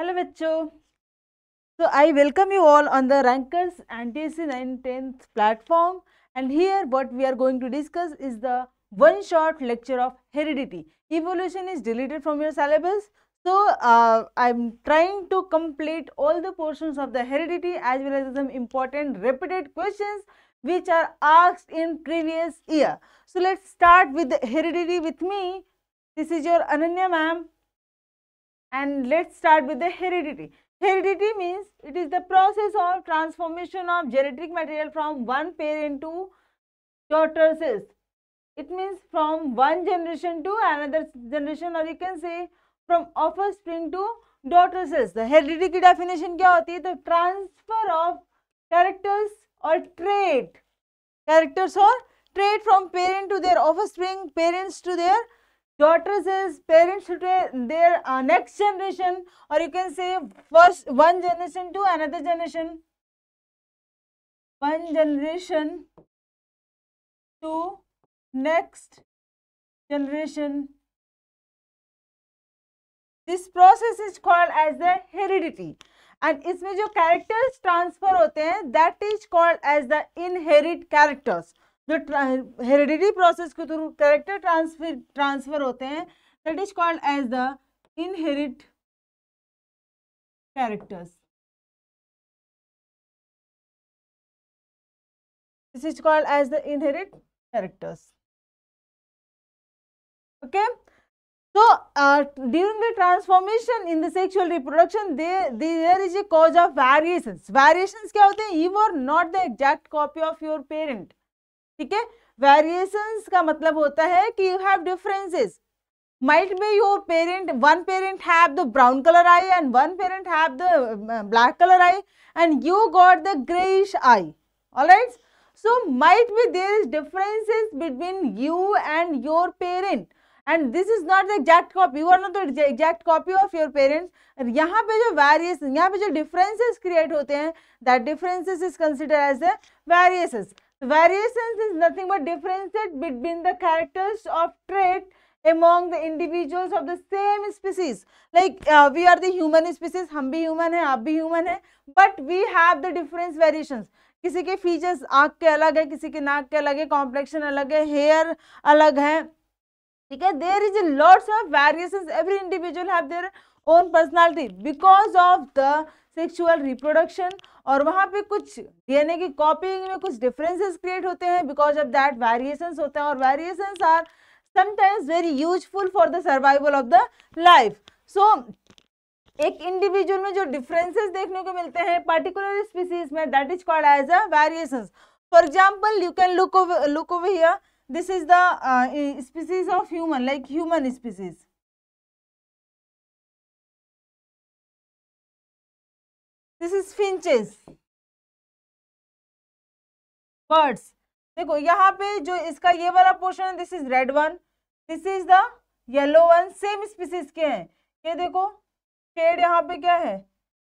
Hello बच्चों So I welcome you all on the Rankers NTSC 910th platform and here what we are going to discuss is the one shot lecture of heredity. Evolution is deleted from your syllabus. So uh, I'm trying to complete all the portions of the heredity as well as some important repeated questions which are asked in previous year. So let's start with the heredity with me. This is your Ananya ma'am. And let's start with the heredity. Heredity means it is the process of transformation of genetic material from one parent to daughter cells. It means from one generation to another generation or you can say from offspring to daughter cells. The heredity definition क्या होती The transfer of characters or trait. Characters or trait from parent to their offspring, parents to their daughters is parents today their uh, next generation or you can say first one generation to another generation one generation to next generation this process is called as the heredity and इसमें जो characters transfer होते हैं that is called as the inherit characters जो heredity process के through character transfer transfer होते हैं that is called as the inherit characters this is called as the inherit characters okay so uh, during the transformation in the sexual reproduction they, they there is a cause of variations variations kya hote hain you are not the exact copy of your parent ठीक है variations का मतलब होता है कि you have differences might be your parent one parent have brown colour eye and one parent have black colour eye and you got the greyish eye alright so might be there is differences between you and your parent and this is not the exact copy you are not the exact copy of your parents यहाँ पे जो variation यहाँ पे जो differences create होते हैं that differences is consider as the variation Variations is nothing but difference between the characters of trait among the individuals of the same species. Like uh, we are the human species, hum bhi human hai aap bhi human hai but we have the difference variations. किसी के features आँख के अलग है, किसी के नाक के अलग है, complexion अलग है, hair अलग है, ठीक है? There is a lots of variations. Every individual have their own personality because of the sexual reproduction और वहाँ पे कुछ डीएनए की कॉपिंग में कुछ डिफरेंसेस क्रिएट होते हैं बिकॉज ऑफ दैट वेरिएशंस होते हैं और variations are sometimes very useful for the survival of the life so एक इंडिविजुअल में जो डिफरेंसेस देखने को मिलते हैं पर्टिकुलर स्पीसीज में that is called as a variations for example you can look look over here this is the species of human like human species this is finches birds देखो यहाँ पे जो इसका ये वाला पोर्शन है this is red one this is the yellow one same species के हैं ये देखो शेड यहाँ पे क्या है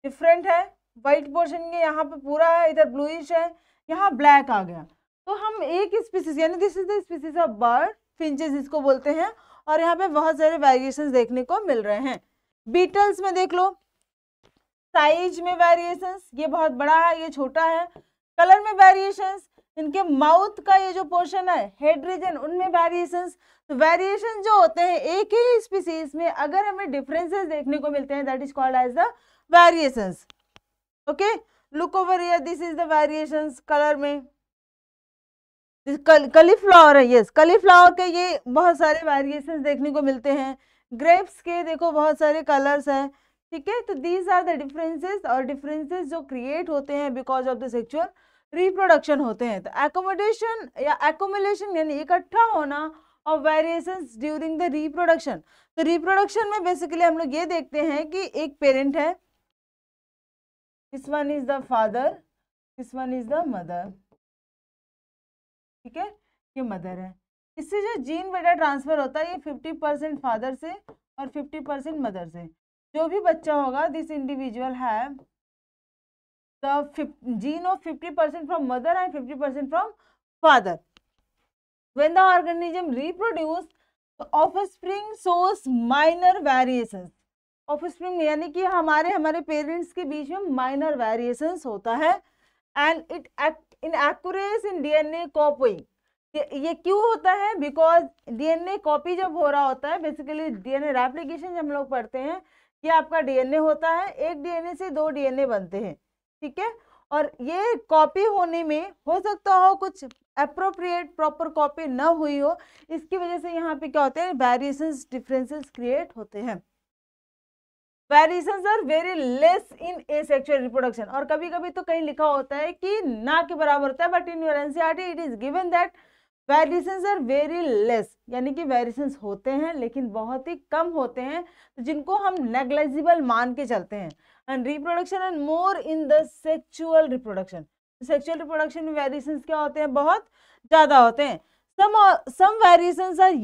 डिफरेंट है वाइट पोर्शन के यहाँ पे पूरा है इधर ब्लूइश है यहाँ ब्लैक आ गया तो हम एक स्पीसीज यानी this is the species of bird finches इसको बोलते हैं और यहाँ पे बहुत सारे वेरिएशन देखने को मिल रहे हैं बीटल्स में देख लो साइज में वेरिएशंस ये बहुत बड़ा है ये छोटा है कलर में वेरिएशंस इनके माउथ का ये जो पोर्शन है हेड रीजन उनमें वेरिएशंस तो वेरिएशन जो होते हैं एक ही स्पीसीज में अगर हमें डिफरेंसेस देखने को मिलते हैं that is called as the variations okay look over here this is the variations colour में कल, कलीफ्लावर है यस कलीफ्लावर के ये बहुत सारे वेरिएशंस देखने को मिलते हैं ग्रेप्स के देखो बहुत सारे कलर्स हैं ठीक है तो दीज आर द डिफरेंसेज और डिफरेंसेज जो क्रिएट होते हैं because of the sexual reproduction होते हैं तो एकोमोडेशन या एकोमोलेशन यानी इकट्ठा होना और वेरिएशन ड्यूरिंग द रिप्रोडक्शन तो रिप्रोडक्शन में बेसिकली हम लोग ये देखते हैं कि एक पेरेंट है this one is the father this one is the mother ठीक है ये मदर है इससे जो जीन बेटा ट्रांसफर होता है ये फिफ्टी परसेंट फादर से और फिफ्टी परसेंट मदर से जो भी बच्चा होगा दिस इंडिविजुअल है gene of fifty percent from mother and fifty percent from father when the organism reproduce offspring source minor variation offspring यानी कि हमारे हमारे पेरेंट्स के बीच में माइनर वेरिएशन होता है and it in X in D N A copying ये क्यों होता है because D N A copy जब हो रहा होता है basically D N A replication जब हम लोग पढ़ते हैं ये आपका डीएनए होता है एक डीएनए से दो डीएनए बनते हैं ठीक है और ये कॉपी होने में हो सकता हो कुछ अप्रोप्रिएट प्रॉपर कॉपी न हुई हो इसकी वजह से यहाँ पे क्या होते हैं वेरिएशंस डिफरेंसेस क्रिएट होते हैं variations are very less in asexual reproduction और कभी कभी तो कहीं लिखा होता है कि ना के बराबर होता है but in your NCR it is given that variations are very less यानी कि वेरिएशंस होते हैं लेकिन बहुत ही कम होते हैं तो जिनको हम नेग्लेजिबल मान के चलते हैं and reproduction and more in the sexual reproduction sexual reproduction में वेरिएशंस क्या होते हैं बहुत ज़्यादा होते हैं some some some are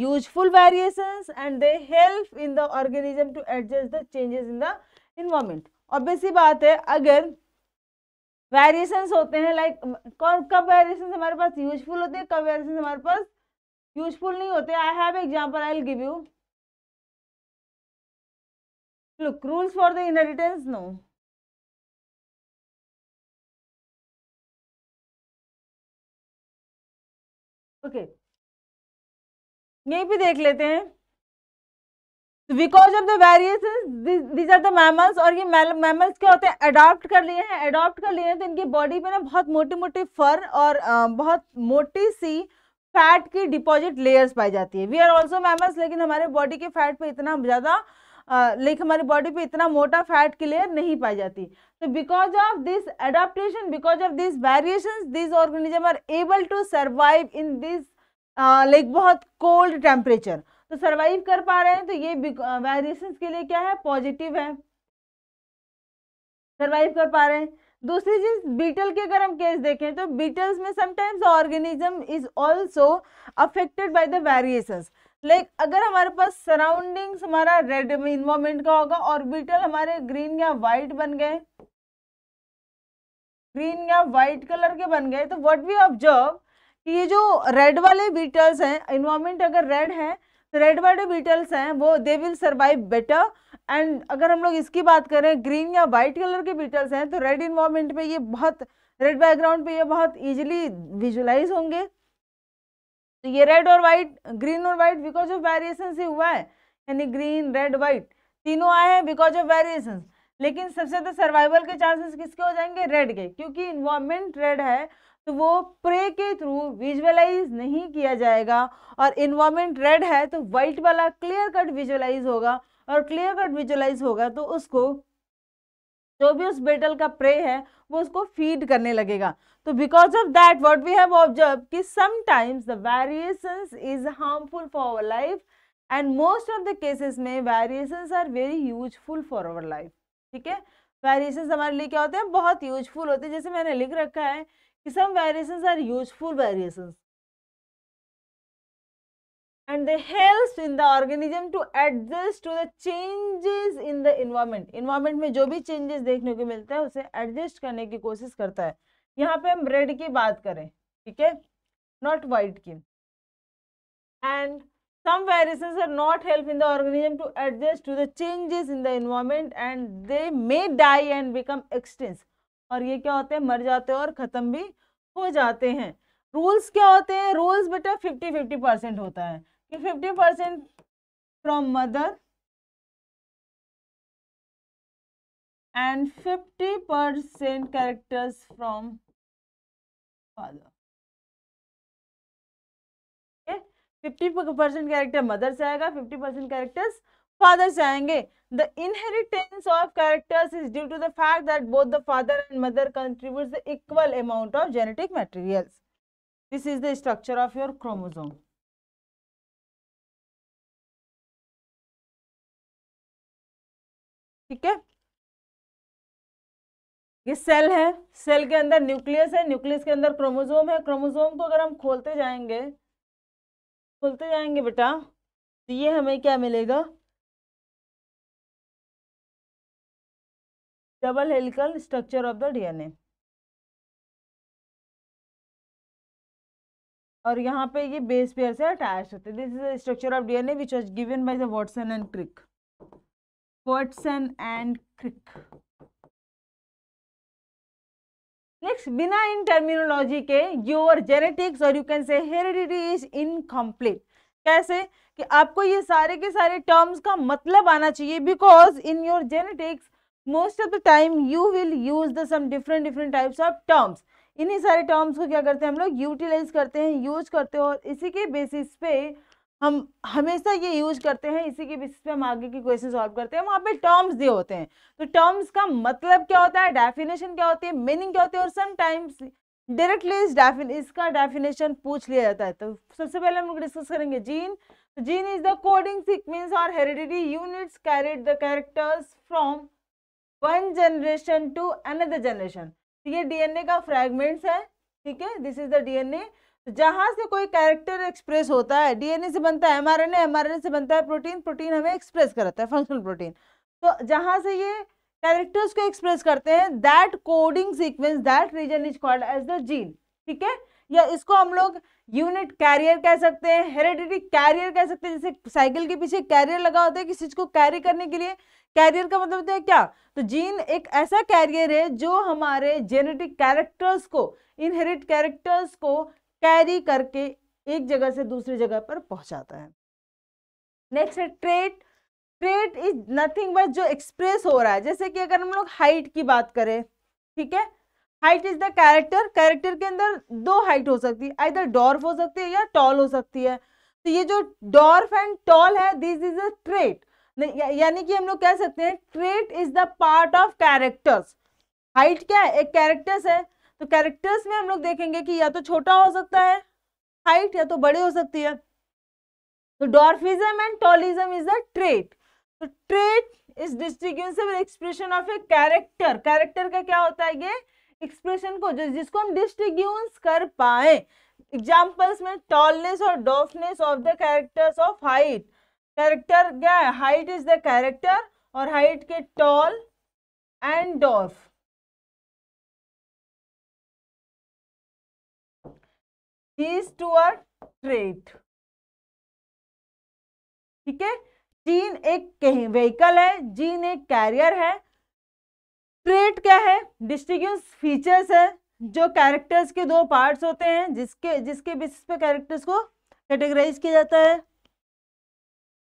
useful useful and they help in the organism to adjust the changes in the the environment बात है अगर वेरिएशन होते हैं लाइक कौन कब वेरिएशन हमारे पास यूजफुल होते हैं कब वेरिएशन हमारे पास यूजफुल नहीं होते I have example I will give you look rules for the inheritance no okay okay. यहीं पे देख लेते हैं because of the variation these are the mammals और ये मैमल्स क्या होते हैं अडॉप्ट कर लिए हैं अडॉप्ट कर लिए हैं तो इनकी बॉडी पे ना बहुत मोटी मोटी फर और बहुत मोटी सी फैट की डिपॉजिट लेयर्स पाई जाती है वी आर ऑल्सो मैमल्स लेकिन हमारे बॉडी के फैट पे इतना ज़्यादा लाइक हमारी बॉडी पे इतना मोटा फैट की लेयर नहीं पाई जाती तो because of this adaptation because of this variation this organism are able to survive in this like बहुत कोल्ड टेम्परेचर तो सरवाइव कर पा रहे हैं तो ये वेरिएशन के लिए क्या है पॉजिटिव है सरवाइव कर पा रहे हैं दूसरी चीज बीटल के अगर हम केस देखें तो बीटल्स में sometimes organism is also affected by the variations like अगर हमारे पास सराउंडिंग्स हमारा रेड इन्वामेंट का होगा और बीटल हमारे ग्रीन या वाइट बन गए ग्रीन या वाइट कलर के बन गए तो व्हाट वी ऑब्जर्व कि ये जो रेड वाले बीटल्स हैं इन्वामेंट अगर रेड है रेड वर्ड बीटल्स हैं वो they will survive better and अगर हम लोग इसकी बात करें ग्रीन या वाइट कलर के बीटल्स हैं तो रेड इन्वायरमेंट पे ये बहुत रेड बैकग्राउंड पे ये बहुत ईजिली विजुलाइज होंगे तो ये रेड और वाइट ग्रीन और वाइट बिकॉज ऑफ वेरिएशन से हुआ है यानी ग्रीन रेड वाइट तीनों आए हैं बिकॉज ऑफ वेरिएशन लेकिन सबसे ज़्यादा सर्वाइवल के चांसेस किसके हो जाएंगे रेड के क्योंकि इन्वायरमेंट रेड है तो वो प्रे के थ्रू विजुअलाइज नहीं किया जाएगा और इन्वायरमेंट रेड है तो वाइट वाला क्लियर कट विजुअलाइज होगा और क्लियर कट विजुअलाइज होगा तो उसको जो भी उस बेटल का प्रे है वो उसको फीड करने लगेगा तो because of that what we have observe कि sometimes the variations is harmful for our life and most of the cases में variations are very useful for our life ठीक है वेरिएशंस हमारे लिए क्या होते हैं बहुत यूजफुल होते हैं जैसे मैंने लिख रखा है some variations are useful variations and they helps in the organism to adjust to the changes in the environment environment में जो भी changes देखने को मिलता है उसे adjust करने की कोशिश करता है यहाँ पे हम red की बात करें ठीक है not white की and some variations are not help in the organism to adjust to the changes in the environment and they may die and become extinct और ये क्या होते हैं मर जाते हैं और ख़त्म भी हो जाते हैं रूल्स क्या होते हैं रूल्स बेटा फिफ्टी फिफ्टी परसेंट होता है कि fifty percent from mother and fifty percent characters from father fifty percent character mother से आएगा फिफ्टी परसेंट कैरेक्टर्स फादर जाएंगे the inheritance of characters is due to the fact that both the father and mother contribute the equal amount of genetic material this is the structure of your chromosome ठीक है ये cell है cell के अंदर nucleus है nucleus के अंदर chromosome है क्रोमोजोम को अगर हम खोलते जाएंगे खोलते जाएंगे बेटा तो ये हमें क्या मिलेगा double helical structure of the DNA और यहाँ पे ये बेस पेयर से अटैच होते हैं this is the structure of DNA which was given by the Watson and Crick Watson and Crick next बिना इन टर्मिनोलॉजी के योर जेनेटिक्स और you can say heredity is incomplete कैसे कि आपको ये सारे के सारे टर्म्स का मतलब आना चाहिए because in your genetics most of the time you will use the some different different types of terms इन्हीं सारे टर्म्स को क्या करते हैं हम लोग यूटिलाइज करते हैं यूज करते हैं और इसी के बेसिस पे हम हमेशा ये यूज करते हैं इसी के बेसिस पे हम आगे के क्वेश्चन सॉल्व करते हैं वहाँ पे टर्म्स दिए होते हैं तो टर्म्स का मतलब क्या होता है डेफिनेशन क्या होती है मीनिंग क्या होती है और समटाइम्स डायरेक्टली इस इसका डेफिनेशन पूछ लिया जाता है तो सबसे पहले हम लोग डिस्कस करेंगे gene gene is the coding sequence और heredity units carried the characters from one generation to another generation तो ये डीएनए का फ्रेगमेंट्स है ठीक है दिस इज द डीएनए जहाँ से कोई कैरेक्टर एक्सप्रेस होता है डीएनए से बनता है एमआरएनए एमआरएनए से बनता है प्रोटीन प्रोटीन हमें एक्सप्रेस कराता है फंक्शनल प्रोटीन तो जहाँ से ये कैरेक्टर्स को एक्सप्रेस करते हैं that coding sequence that region is called as the gene ठीक है या इसको हम लोग यूनिट कैरियर कह सकते हैं हेरिडिटी कैरियर कह सकते हैं जैसे साइकिल के पीछे कैरियर लगा होता है किसी चीज को कैरी करने के लिए कैरियर का मतलब होता है क्या तो जीन एक ऐसा कैरियर है जो हमारे जेनेटिक कैरेक्टर्स को इनहेरिट कैरेक्टर्स को कैरी करके एक जगह से दूसरी जगह पर पहुंचाता है नेक्स्ट है trait trait is nothing but जो एक्सप्रेस हो रहा है जैसे कि अगर हम लोग हाइट की बात करें ठीक है height is the character character के अंदर दो हाइट हो सकती है आइदर डॉर्फ हो सकती है या टॉल हो सकती है तो ये जो डॉर्फ एंड टॉल है दिस इज अ ट्रेट यानी कि हम लोग कह सकते हैं trait is the part of characters height क्या है एक कैरेक्टर्स है तो कैरेक्टर्स में हम लोग देखेंगे कि या तो छोटा हो सकता है हाइट या तो बड़े हो सकती है तो dwarfism and tallism is a trait तो trait is distinguishable expression of a character character का क्या होता है ये एक्सप्रेशन को जो जिसको हम डिस्टिग्यूंस कर पाए एग्जाम्पल्स में टॉलनेस और dwarfness of the characters of height character क्या है हाइट इज द कैरेक्टर और हाइट के tall and dwarf these two are trait ठीक है जीन एक व्हीकल है जीन एक कैरियर है ट्रेट क्या है डिस्टिंग्यूस फीचर्स है जो कैरेक्टर्स के दो पार्ट्स होते हैं जिसके जिसके बेसिस पे कैरेक्टर्स को कैटेगराइज किया जाता है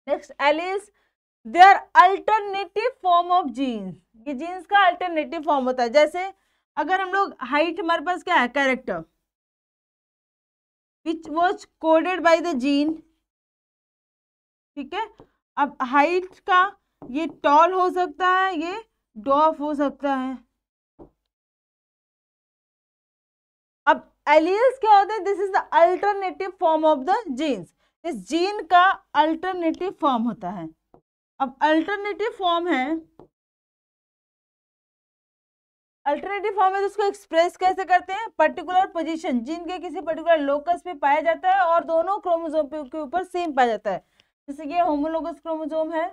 next alleles they are alternative form of genes ये जीन्स का अल्टरनेटिव फॉर्म होता है जैसे अगर हम लोग हाइट हमारे पास क्या है character which was coded by the gene ठीक है अब हाइट का ये टॉल हो सकता है ये डॉफ हो सकता है अब एलियल्स क्या होते हैं this is the alternative form of the genes इस जीन का अल्टरनेटिव फॉर्म होता है अब अल्टरनेटिव फॉर्म है अल्टरनेटिव फॉर्म है तो उसको एक्सप्रेस कैसे करते हैं पर्टिकुलर पोजीशन जीन के किसी पर्टिकुलर लोकस पे पाया जाता है और दोनों क्रोमोजोम के ऊपर सेम पाया जाता है जैसे कि होमोलोगस क्रोमोजोम है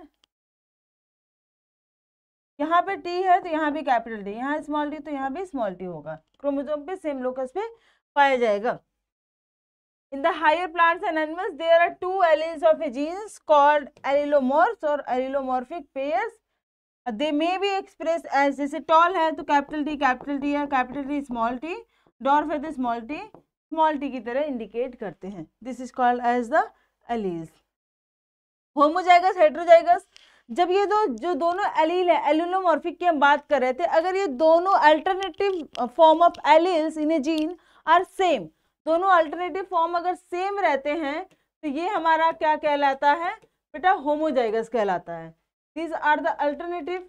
यहाँ पे टी है तो यहाँ भी कैपिटल डी यहाँ स्मॉल डी तो यहाँ भी स्मॉल टी होगा क्रोमोजोम पे सेम लोकस पे पाया जाएगा in the higher plants and animals there are two alleles of a genes called allelomorphs और allelomorphic pairs they may be express as जैसे टॉल है तो कैपिटल डी कैपिटल डी या capital D small T dwarf है small T small T की तरह indicate करते हैं this is called as the alleles homozygous heterozygous जब ये दो जो दोनों एलील है एलिनोमॉर्फिक की हम बात कर रहे थे अगर ये दोनों alternative form of alleles in a gene are same दोनों अल्टरनेटिव फॉर्म अगर सेम रहते हैं तो ये हमारा क्या कहलाता है बेटा होमोजाइगस कहलाता है these are the alternative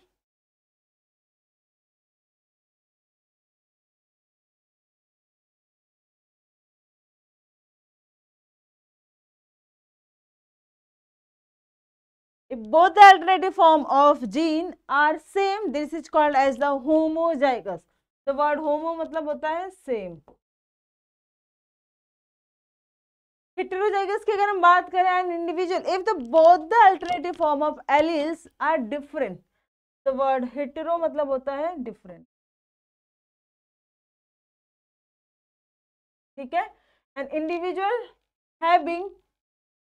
if both the alternative form of gene are same this is called as the homozygous the word homo matlab hota hai same heterozygous ki agar hum baat kare an individual if the both the alternative form of alleles are different the word hetero matlab hota hai different ठीक है an individual having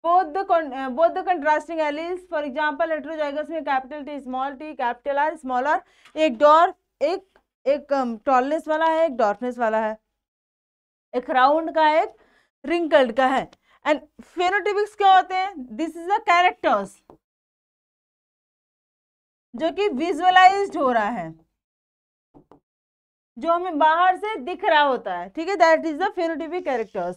बोध the con uh, both the contrasting alleles for में capital T small T capital R small R एक dwarf एक एक tallness um, वाला है एक डॉर्फनेस वाला है एक राउंड का है एक रिंकल्ड का है एंड फेनोटिपिक्स क्या होते हैं दिस इज अ कैरेक्टर्स जो कि विजुअलाइज्ड हो रहा है जो हमें बाहर से दिख रहा होता है ठीक है that is the phenotypic characters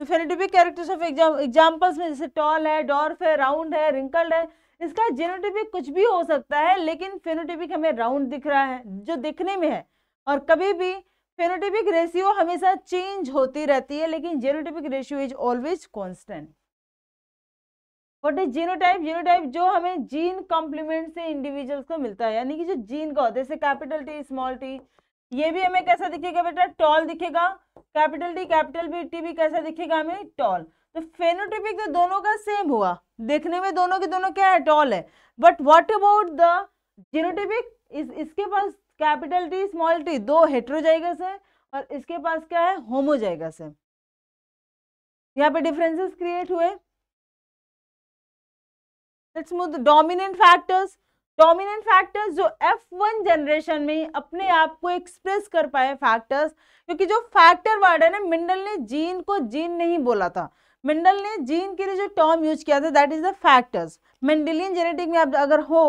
तो फेनोटिपिक कैरेक्टर्स ऑफ एग्जाम्पल्स में जैसे टॉल है डॉर्फ है राउंड है रिंकल्ड है इसका जेनोटिपिक कुछ भी हो सकता है लेकिन फेनोटिपिक हमें राउंड दिख रहा है जो दिखने में है और कभी भी फेनोटिपिक रेशियो हमेशा चेंज होती रहती है लेकिन genotypic ratio is always constant what is genotype genotype जो हमें जीन कॉम्प्लीमेंट से इंडिविजुअल्स को मिलता है यानी कि जो जीन का होता है जैसे कैपिटल टी स्मॉल टी ये भी हमें कैसा दिखेगा बेटा टॉल दिखेगा capital D capital B T भी कैसा दिखेगा हमें टॉल तो फेनोटिपिक तो दोनों का सेम हुआ देखने में दोनों के दोनों क्या है टॉल है but what about the genotypic इस इसके पास कैपिटल टी स्मॉल टी दो हेट्रोजाइगस है और इसके पास क्या है होमोजाइगस है यहाँ पे डिफरेंसेस क्रिएट हुए डोमिनेंट फैक्टर्स डोमिनेंट फैक्टर्स जो F1 जनरेशन में अपने आप को एक्सप्रेस कर पाए फैक्टर्स क्योंकि जो फैक्टर वर्ड है ना मिंडल ने जीन को जीन नहीं बोला था मिंडल ने जीन के लिए जो टर्म यूज किया था that is the factors Mendelian genetic में आप अगर हो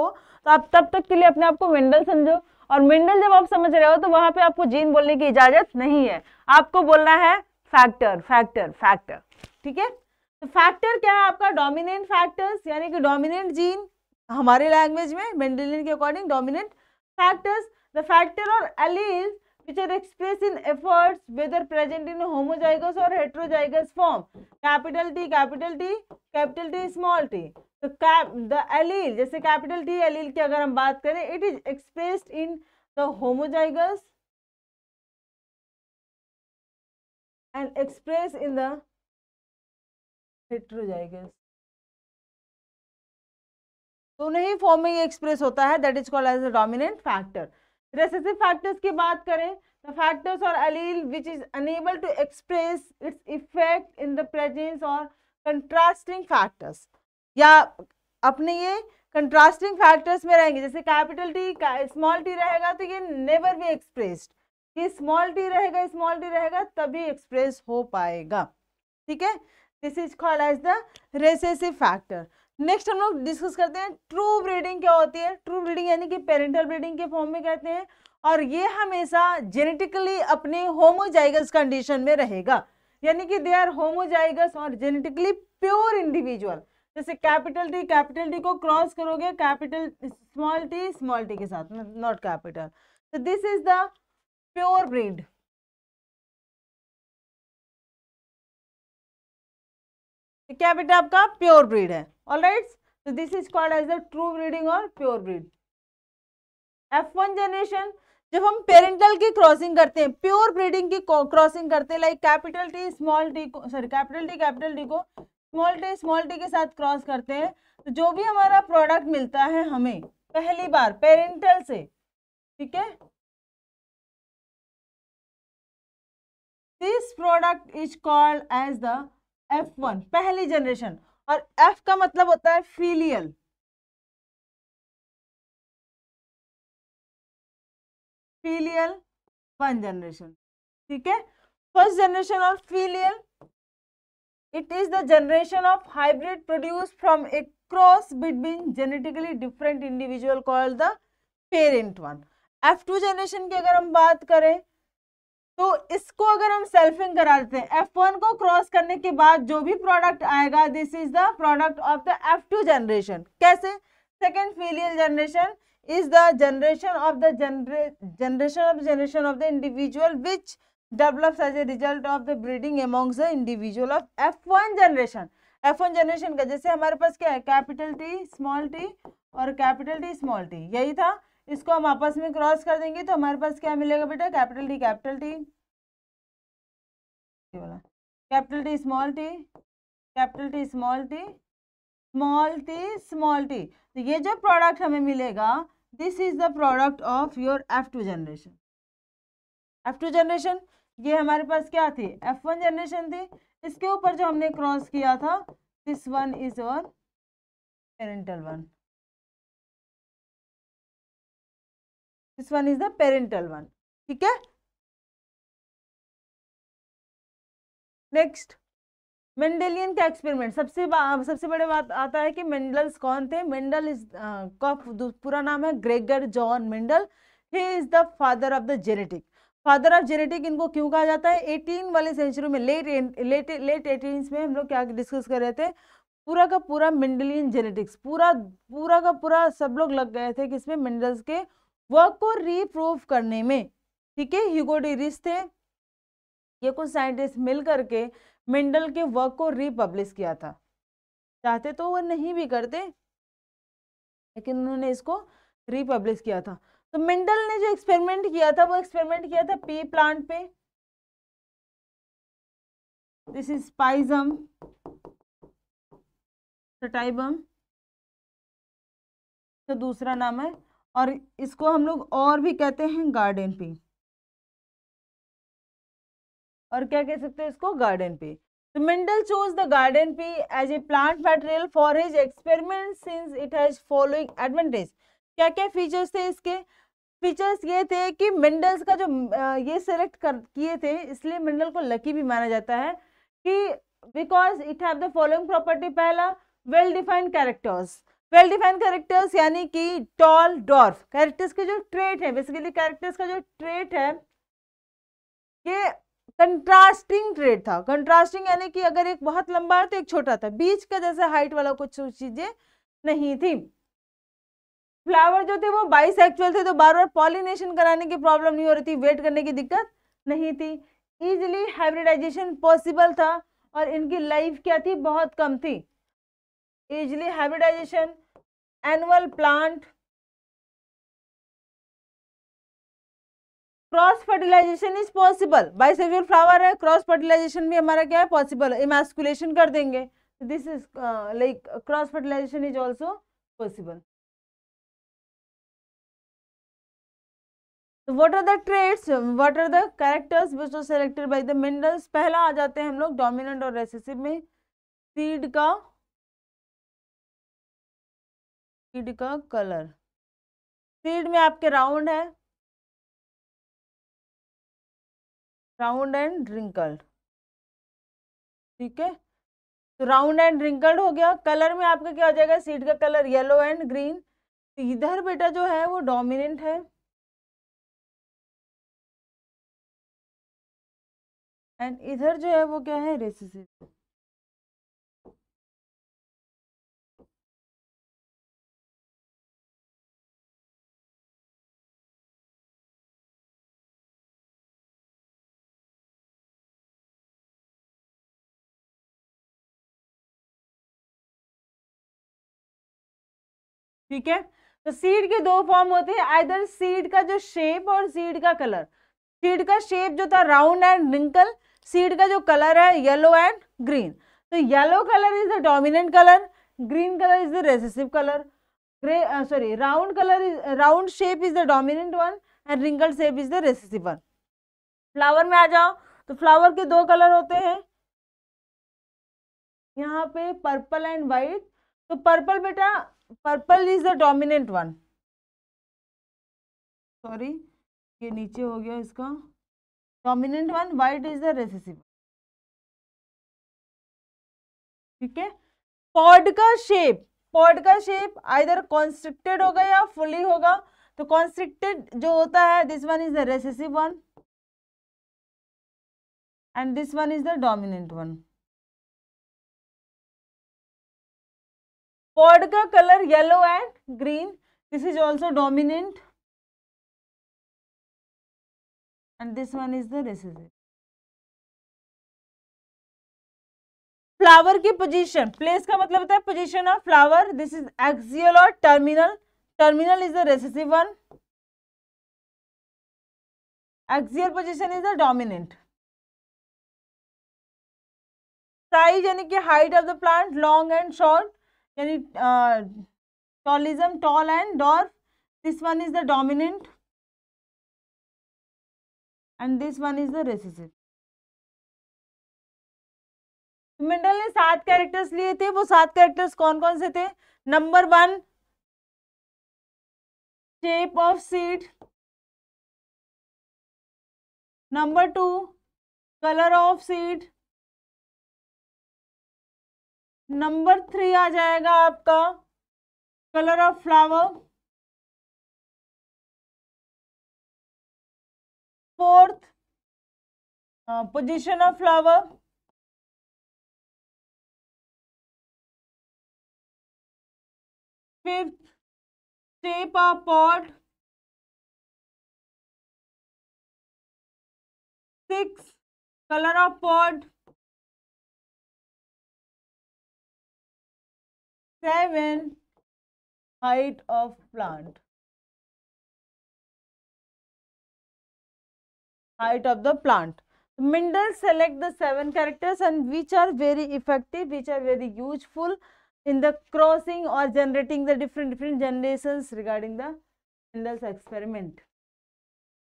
तो आप तब तक के लिए अपने आप को मिंडल समझो और मिंडल जब आप समझ रहे हो तो वहां पे आपको जीन बोलने की इजाजत नहीं है आपको बोलना है फैक्टर फैक्टर फैक्टर ठीक है तो फैक्टर क्या है आपका डोमिनेंट फैक्टर्स यानी कि डोमिनेंट जीन हमारे लैंग्वेज में मेंडेलियन के according dominant factors the factor और allele which are express in efforts whether present in homozygous और heterozygous form capital T capital T capital T small T तो cap the allele जैसे capital T allele की अगर हम बात करें it is expressed in the homozygous and express in the heterozygous दोनों ही फॉर्मिंग एक्सप्रेस होता है that is called as a dominant factor recessive factors की बात करें द फैक्टर्स और allele which is unable to express its effect in the presence और contrasting factors या अपने ये कंट्रास्टिंग फैक्टर्स में रहेंगे जैसे कैपिटल टी स्मॉल टी रहेगा तो ये नेवर बी एक्सप्रेस्ड ये स्मॉल टी रहेगा स्मॉल टी रहेगा तभी एक्सप्रेस हो पाएगा ठीक है this is called as the recessive factor next हम लोग डिस्कस करते हैं ट्रू ब्रीडिंग क्या होती है ट्रू ब्रीडिंग यानी कि पेरेंटल ब्रीडिंग के फॉर्म में कहते हैं और ये हमेशा जेनेटिकली अपने होमोजाइगस कंडीशन में रहेगा यानी कि दे आर होमोजाइगस और जेनेटिकली प्योर इंडिविजुअल जैसे कैपिटल टी कैपिटल टी को क्रॉस करोगे capital small T small T के साथ नॉट कैपिटल तो this is the pure breed तो क्या बेटा आपका प्योर ब्रीड है ऑल राइट तो this is called as the true breeding और pure breed F one generation जब हम पेरेंटल की क्रॉसिंग करते हैं प्योर ब्रीडिंग की क्रॉसिंग करते हैं like capital T small T को sorry capital T capital T को स्मॉल टी स्मॉल टी के साथ क्रॉस करते हैं तो जो भी हमारा प्रोडक्ट मिलता है हमें पहली बार पेरेंटल से ठीक है this product is called as the F one पहली जनरेशन और एफ का मतलब होता है फिलियल फिलियल वन जनरेशन ठीक है first generation of filial it is the generation of hybrid produce from a cross between genetically different individual call the parent one F two generation की अगर हम बात करें तो इसको अगर हम सेल्फिंग करा देते हैं एफ वन को क्रॉस करने के बाद जो भी प्रोडक्ट आएगा this is the product of the F two generation कैसे second filial generation is the generation of the generation of generation of the individual which develops as a result of the breeding among the individual of F one generation F one generation का जैसे हमारे पास क्या है capital T small T और capital T small T यही था इसको हम आपस में क्रॉस कर देंगे तो हमारे पास क्या मिलेगा बेटा कैपिटल टी कैपिटल टी बोला capital T small T capital T small T small T small T तो ये जो प्रोडक्ट हमें मिलेगा this is the product of your F two generation F two generation ये हमारे पास क्या थी एफ वन जनरेशन थी इसके ऊपर जो हमने क्रॉस किया था दिस वन इज और parental one this one is the parental one ठीक है नेक्स्ट मेंडेलियन का एक्सपेरिमेंट सबसे सबसे बड़े बात आता है कि मेंडल्स कौन थे मेंडल इज का पूरा नाम है Gregor John Mendel he is the father of the genetic father of genetic इनको क्यों कहा जाता है एटीन वाले सेंचुरी में लेट लेट लेट एटीन में हम लोग क्या डिस्कस कर रहे थे पूरा का पूरा मेंडलियन जेनेटिक्स पूरा पूरा का पूरा सब लोग लग गए थे कि इसमें मेंडल्स के वर्क को रिप्रूव करने में ठीक है ह्यूगो डिरिस थे ये कुछ साइंटिस्ट मिल करके मिंडल के वर्क को रिपब्लिश किया था चाहते तो वो नहीं भी करते लेकिन उन्होंने इसको रिपब्लिश किया था तो मिंडल ने जो एक्सपेरिमेंट किया था वो एक्सपेरिमेंट किया था पी प्लांट पे दिस इज स्पाइजम सटाइबम तो दूसरा नाम है और इसको हम लोग और भी कहते हैं गार्डन पे और क्या कह सकते हैं इसको गार्डन पे तो Mendel choose the garden pea as a plant material for his experiment since it has following advantage क्या क्या फीचर्स थे इसके फीचर्स ये थे कि मिंडल्स का जो ये सिलेक्ट कर किए थे इसलिए मिंडल को लकी भी माना जाता है कि because it have the following property पहला well defined characters well defined characters यानी कि टॉल डॉर्फ कैरेक्टर्स के जो ट्रेट है बेसिकली कैरेक्टर्स का जो ट्रेट है ये कंट्रास्टिंग ट्रेट था कंट्रास्टिंग यानी कि अगर एक बहुत लंबा है तो एक छोटा था बीच का जैसे हाइट वाला कुछ चीजें नहीं थी फ्लावर जो थे वो बाईस थे तो बार बार पॉलिनेशन कराने की प्रॉब्लम नहीं हो रही थी वेट करने की दिक्कत नहीं थी ईजिली हाइब्रिडाइजेशन पॉसिबल था और इनकी लाइफ क्या थी बहुत कम थी easily hybridization annual plant cross fertilization is possible bisexual flower है क्रॉस फर्टिलाइजेशन भी हमारा क्या है पॉसिबल इमेस्कुलेशन कर देंगे this is like cross fertilization is also possible what are the traits what are the characters which are selected by the Mendel's पहला आ जाते हैं हम लोग डोमिनेंट और रेसेसिव में सीड का सीड का कलर सीड में आपके राउंड है राउंड एंड रिंकल्ड ठीक है तो राउंड एंड रिंकल्ड हो गया कलर में आपका क्या हो जाएगा सीड का कलर येलो एंड ग्रीन तो इधर बेटा जो है वो डोमिनेंट है एंड इधर जो है वो क्या है रेसिसिव ठीक है तो सीड के दो फॉर्म होते हैं आइदर सीड का जो शेप और सीड का कलर सीड का शेप जो था राउंड एंड रिंकल सीड का जो कलर है येलो एंड ग्रीन तो yellow colour is the dominant colour green colour is the recessive colour grey sorry round colour is round shape is the dominant one and wrinkle shape is the recessive one flower में आ जाओ तो flower के दो colour होते हैं यहाँ पे पर्पल एंड वाइट तो पर्पल बेटा purple is the dominant one sorry ये नीचे हो गया इसका dominant one white is the recessive ठीक है पॉड का शेप पॉड का शेप आइधर कॉन्स्ट्रिक्टेड होगा या फुली होगा तो कॉन्स्ट्रिक्टेड जो होता है this one is the recessive one and this one is the dominant one pod ka color yellow and green this is also dominant and this one is the recessive flower की position place का मतलब होता है position of flower this is axial और terminal terminal is the recessive one axial position is the dominant size यानी कि height of the plant long and short यानी टॉलिज्म tall and dwarf this one is the dominant and this one is the recessive Mendel ने सात characters लिए थे वो सात कैरेक्टर्स कौन कौन से थे number one shape of seed number two colour of seed number three आ जाएगा आपका colour of flower fourth position of flower fifth shape of pod six colour of pod 7 height of plant height of the plant Mindel select the seven characters and which are very effective which are very useful in the crossing or generating the different different generations regarding the Mendel's experiment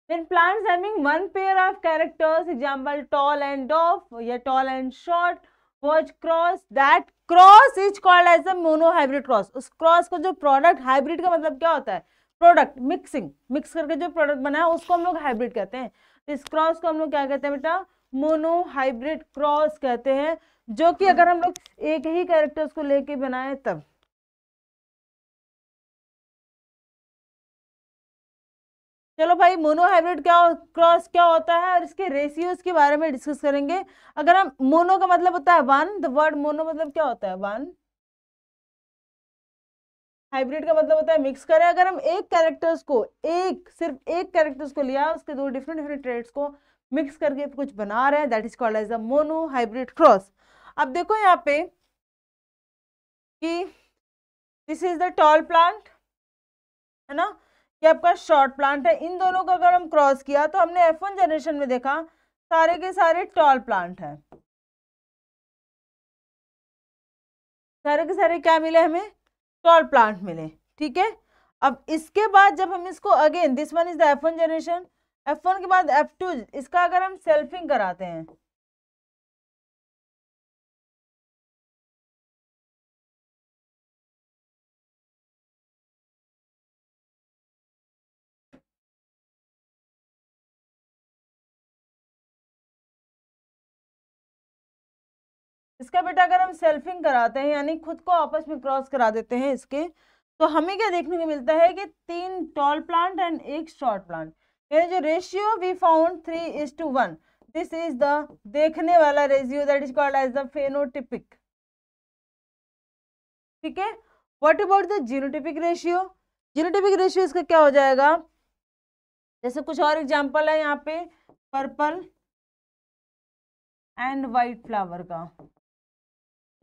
when plants having one pair of characters example tall and dwarf yeah tall and short watch cross that cross is called as a monohybrid cross उस क्रॉस का जो product hybrid का मतलब क्या होता है product mixing mix करके जो प्रोडक्ट बना है उसको हम लोग हाइब्रिड कहते हैं तो इस क्रॉस को हम लोग क्या कहते हैं बेटा मोनोहाइब्रिड क्रॉस कहते हैं जो कि अगर हम लोग एक ही कैरेक्टर्स को लेके बनाए तब चलो भाई मोनोहाइब्रिड क्या क्रॉस क्या होता है और इसके रेशियोज के बारे में डिस्कस करेंगे अगर हम मोनो का मतलब होता है वन द वर्ड मोनो मतलब क्या होता है वन हाइब्रिड का मतलब होता है मिक्स करें अगर हम एक कैरेक्टर्स को एक सिर्फ एक कैरेक्टर्स को लिया उसके दो डिफरेंट डिफरेंट ट्रेड्स को मिक्स करके कुछ बना रहे हैं that is called as a monohybrid cross अब देखो यहाँ पे कि this is the tall plant है ना ये आपका शॉर्ट प्लांट है इन दोनों का अगर हम क्रॉस किया तो हमने एफ वन जनरेशन में देखा सारे के सारे टॉल प्लांट है सारे के सारे क्या मिले हमें टॉल प्लांट मिले ठीक है अब इसके बाद जब हम इसको again this one is the F one generation F one के बाद एफ टू इसका अगर हम सेल्फिंग कराते हैं इसका बेटा अगर हम सेल्फिंग कराते हैं यानी खुद को आपस में क्रॉस करा देते हैं इसके तो हमें क्या देखने को मिलता है कि तीन टॉल प्लांट एंड एक शॉर्ट प्लांट यानी जो ratio we found three is to one this is the देखने वाला ratio that is called as the phenotypic ठीक है what about the genotypic ratio genotypic ratio इसका क्या हो जाएगा जैसे कुछ और एग्जाम्पल है यहाँ पे पर्पल एंड वाइट फ्लावर का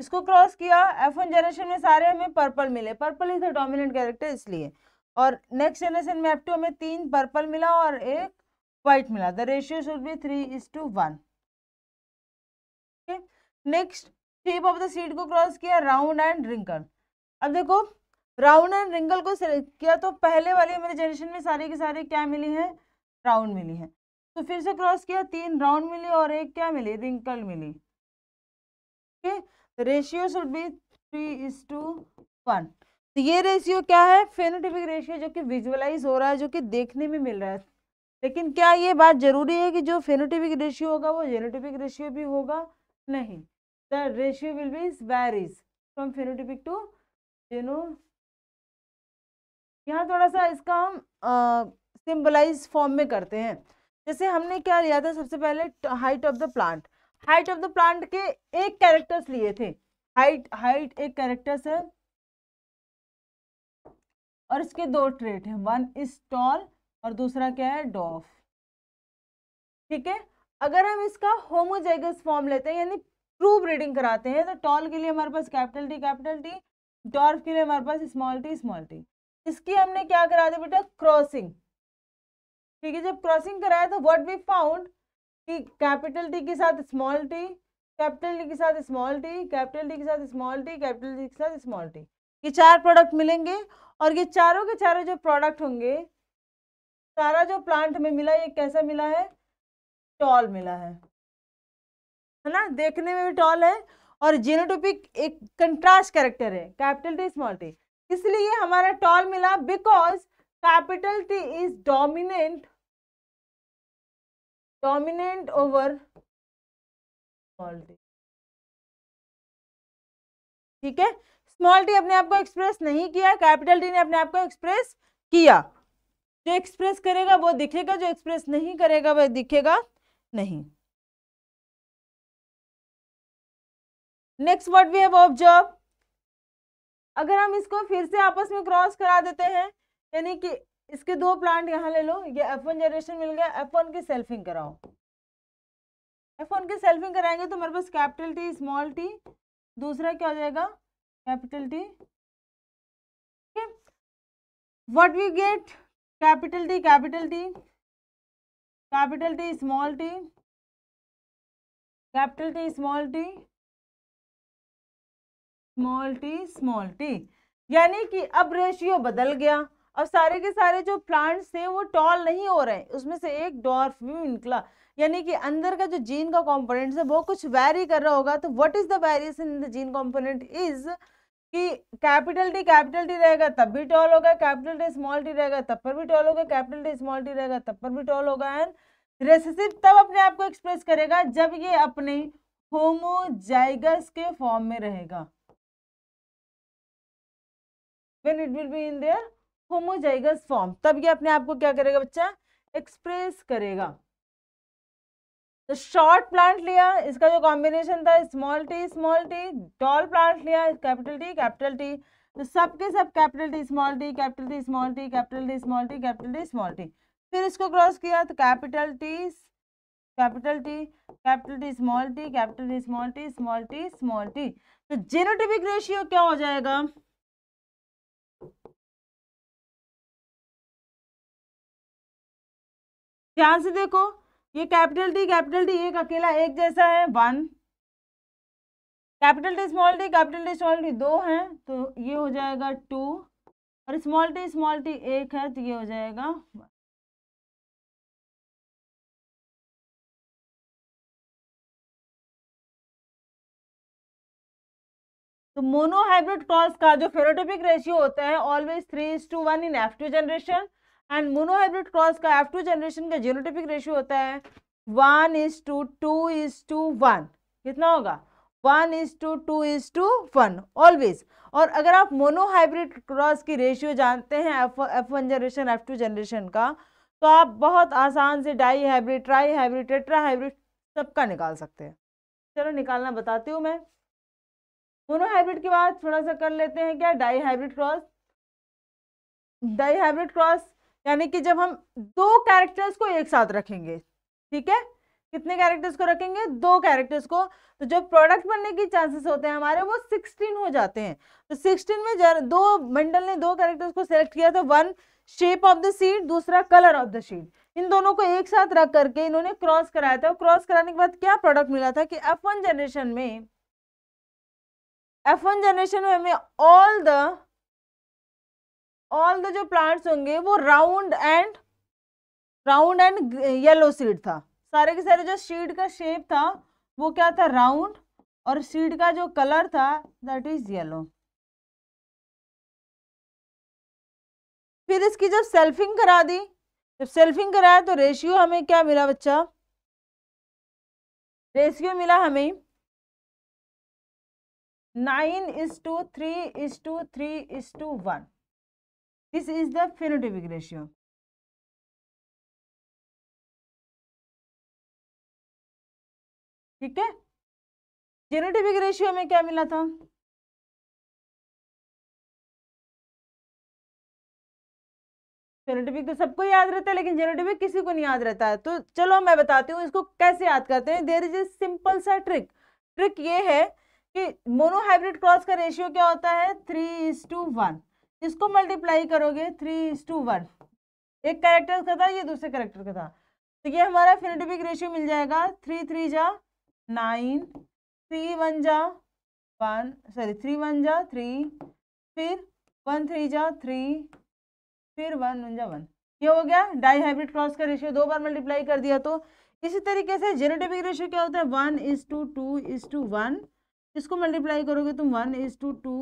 इसको क्रॉस किया एफ वन जनरेशन में सारे हमें पर्पल मिले purple is the dominant character इसलिए और नेक्स्ट जनरेशन में एफ टू हमें तीन पर्पल मिला और एक वाइट मिला the ratio should be three is to one next shape of the seed को क्रॉस किया राउंड एंड रिंकल अब देखो राउंड एंड रिंकल को सिलेक्ट किया तो पहले वाली मेरे जनरेशन में सारे के सारे क्या मिली है राउंड मिली है तो फिर से क्रॉस किया तीन राउंड मिली और एक क्या मिली रिंकल मिली ठीक ratio should be three is to one तो ये रेशियो क्या है फेनोटिपिक रेशियो जो कि विजुअलाइज हो रहा है जो कि देखने में मिल रहा है लेकिन क्या ये बात जरूरी है कि जो फेनोटिपिक रेशियो होगा वो जेनोटिपिक रेशियो भी होगा नहीं the ratio will be varies from phenotypic to geno यहाँ थोड़ा सा इसका हम सिंबलाइज फॉर्म में करते हैं जैसे हमने क्या लिया था सबसे पहले height of the plant height of the plant के एक कैरेक्टर्स लिए थे हाइट हाइट एक कैरेक्टर्स है और इसके दो ट्रेट हैं वन इज टॉल और दूसरा क्या है डॉफ ठीक है अगर हम इसका होमोजेगस फॉर्म लेते हैं यानी ट्रू ब्रीडिंग कराते हैं तो टॉल के लिए हमारे पास capital T capital T dwarf के लिए हमारे पास स्मॉल टी स्मॉल टी इसकी हमने क्या करा दिया बेटा क्रॉसिंग ठीक है जब क्रॉसिंग कराया तो व्हाट वी फाउंड कि कैपिटल टी के साथ स्मॉल टी कैपिटल टी के साथ स्मॉल टी कैपिटल टी के साथ स्मॉल टी कैपिटल टी के साथ स्मॉल टी ये चार प्रोडक्ट मिलेंगे और ये चारों के चारों जो प्रोडक्ट होंगे सारा जो प्लांट में मिला ये कैसा मिला है टॉल मिला है है ना देखने में भी टॉल है और जेनोटोपिक एक कंट्रास्ट कैरेक्टर है कैपिटल टी स्मॉल टी इसलिए हमारा टॉल मिला because capital T is dominant dominant over small t ठीक है स्मॉल टी अपने आप को एक्सप्रेस नहीं किया कैपिटल टी ने अपने आप को एक्सप्रेस किया जो एक्सप्रेस करेगा वो दिखेगा जो एक्सप्रेस नहीं करेगा वह दिखेगा नहीं next word we have observe अगर हम इसको फिर से आपस में क्रॉस करा देते हैं यानी कि इसके दो प्लांट यहाँ ले लो ये एफ वन जनरेशन मिल गया एफ वन की सेल्फिंग कराओ एफ वन की सेल्फिंग कराएंगे तो हमारे पास कैपिटल टी स्मॉल टी दूसरा क्या हो जाएगा capital T what we get capital T capital T capital T small T capital T small T small T small T यानी कि अब रेशियो बदल गया और सारे के सारे जो प्लांट्स थे वो टॉल नहीं हो रहे हैं उसमें से एक डॉर्फ भी निकला यानी कि अंदर का जो जीन का कॉम्पोनेंट है वो कुछ वैरी कर रहा होगा तो what is the variation in the gene component is कि कैपिटल टी कैपिटल टी रहेगा तब भी टॉल होगा कैपिटल टी स्मॉल टी रहेगा तब पर भी टॉल होगा कैपिटल टी स्मॉल टी रहेगा तब पर भी टॉल होगा एंड रेसिसिव तब अपने आप को एक्सप्रेस करेगा जब ये अपने होमोजाइगस के फॉर्म में रहेगा when it will be in their homozygous form तब ये अपने आप को क्या करेगा बच्चा एक्सप्रेस करेगा तो शॉर्ट प्लांट लिया इसका जो कॉम्बिनेशन था small T small T tall plant लिया कैपिटल टी कैपिटल टी तो सब के सब capital T small T capital T small T capital T small T capital T small T फिर इसको क्रॉस किया तो capital T capital T capital T small T capital T small T small T small T तो genotypic ratio क्या हो जाएगा ध्यान से देखो ये कैपिटल डी कैपिटल डी एक अकेला एक जैसा है one capital D small D capital D small D दो है तो ये हो जाएगा टू और स्मॉल टी स्मॉल टी एक है तो ये हो जाएगा तो मोनोहाइब्रिड क्रॉस का जो फेरोटिपिक रेशियो होता है always three is to one in F two generation and monohybrid cross का एफ टू जनरेशन का जीनोटिपिक रेशियो होता है one is to two is to one कितना होगा one is to two is to one always और अगर आप monohybrid cross की रेशियो जानते हैं F F one generation F two generation का तो आप बहुत आसान से dihybrid trihybrid tetra hybrid सबका निकाल सकते हैं चलो निकालना बताती हूँ मैं मोनोहाइब्रिड के बाद थोड़ा सा कर लेते हैं क्या dihybrid cross dihybrid cross यानी कि जब हम दो कैरेक्टर्स को एक साथ रखेंगे ठीक है कितने कैरेक्टर्स को रखेंगे दो कैरेक्टर्स को तो जब प्रोडक्ट बनने की चांसेस होते हैं हमारे वो सिक्सटीन हो जाते हैं तो सिक्सटीन में जर दो मंडल ने दो कैरेक्टर्स को सेलेक्ट किया था one shape of the seed दूसरा कलर ऑफ द सीड इन दोनों को एक साथ रख करके इन्होंने क्रॉस कराया था क्रॉस कराने के बाद क्या प्रोडक्ट मिला था कि एफ जनरेशन में एफ जनरेशन में हमें ऑल द ऑल द जो प्लांट्स होंगे वो round and round and yellow seed था सारे के सारे जो सीड का शेप था वो क्या था राउंड और सीड का जो कलर था दैट इज येलो फिर इसकी जब सेल्फिंग करा दी जब सेल्फिंग कराया तो रेशियो हमें क्या मिला बच्चा रेशियो मिला हमें nine is to three is to three is to one This is the phenotypic ratio. ठीक है जेनेटिविक रेशियो में क्या मिला था जेनेटिक तो सबको याद रहता है लेकिन जेनेटिविक किसी को नहीं याद रहता है तो चलो मैं बताती हूँ इसको कैसे याद करते हैं देर इज ए सिंपल सा ट्रिक ट्रिक ये है कि मोनोहाइब्रिड क्रॉस का रेशियो क्या होता है थ्री इज टू वन इसको मल्टीप्लाई करोगे थ्री इज टू वन एक करेक्टर का था ये दूसरे करेक्टर का था तो ये हमारा फिनेटिविक रेशियो मिल जाएगा थ्री थ्री जा नाइन थ्री वन जा वन सॉरी थ्री वन जा थ्री फिर वन थ्री जा थ्री फिर वन वन जा वन ये हो गया डाई हाइब्रिड क्रॉस का रेशियो दो बार मल्टीप्लाई कर दिया तो इसी तरीके से जेनेटिविक रेशियो क्या होता है one is to two is to one इसको मल्टीप्लाई करोगे तुम one is to two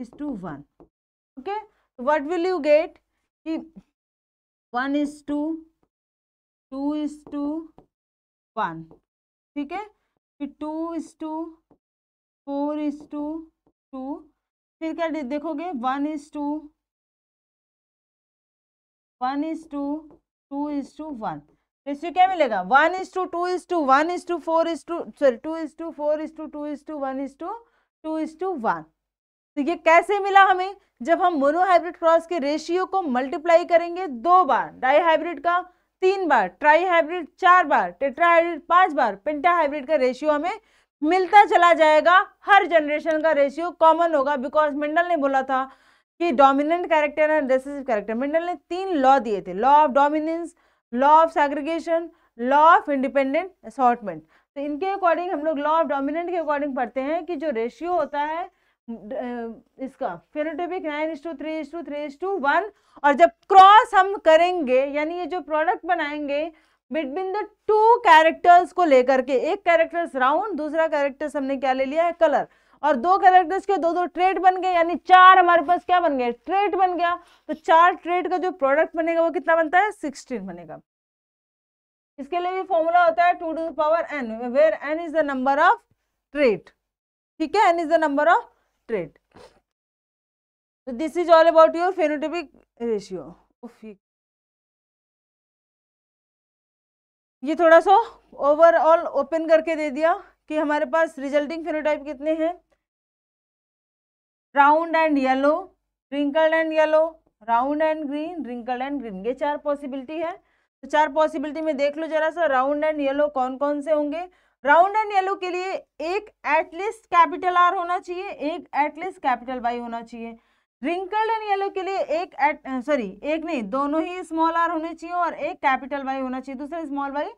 is to one okay what will you get कि one is to two is to one ठीक है फिर two is to four is to two फिर क्या देखोगे one is to one is to two is to one ratio क्या मिलेगा one is to two is to one is to four is to sorry two is to four is to two is to one is to two is to one तो ये कैसे मिला हमें जब हम monohybrid cross के ratio को multiply करेंगे दो बार डाईहाइब्रिड का तीन बार ट्राईहाइब्रिड चार बार टेट्राहाइब्रिड पांच बार पिंटाहाइब्रिड का रेशियो हमें मिलता चला जाएगा हर जनरेशन का रेशियो कॉमन होगा बिकॉज मिंडल ने बोला था कि dominant character and recessive character Mendel ने तीन लॉ दिए थे law of dominance law of segregation law of independent assortment तो इनके अकॉर्डिंग हम लोग लॉ ऑफ डोमिनेंट के अकॉर्डिंग पढ़ते हैं कि जो रेशियो होता है इसका phenotypic nine is to three is to three is to one और जब क्रॉस हम करेंगे यानी ये जो प्रोडक्ट बनाएंगे बिटवीन द टू कैरेक्टर्स को लेकर के एक कैरेक्टर्स राउंड दूसरा कैरेक्टर्स हमने क्या ले लिया है कलर और दो कैरेक्टर्स के दो दो ट्रेड बन गए यानी चार हमारे पास क्या बन गए ट्रेड बन गया तो चार ट्रेड का जो प्रोडक्ट बनेगा वो कितना बनता है सिक्सटीन बनेगा इसके लिए भी फॉर्मूला होता है two to power N where N is the number of trait ठीक है N is the number of trait तो this is all about your phenotypic ratio ये थोड़ा सा ओवरऑल ओपन करके दे दिया कि हमारे पास रिजल्टिंग फेनोटाइप कितने हैं round and yellow wrinkled and yellow round and green wrinkled and green ये चार पॉसिबिलिटी है तो चार पॉसिबिलिटी में देख लो जरा सा राउंड एंड येलो कौन कौन से होंगे राउंड एंड येलो के लिए एक एटलीस्ट कैपिटल आर होना चाहिए एक एटलीस्ट कैपिटल वाई होना चाहिए रिंकल्ड एंड येलो के लिए एक सॉरी एक नहीं दोनों ही स्मॉल आर होने चाहिए और एक कैपिटल वाई होना चाहिए दूसरा स्मॉल वाई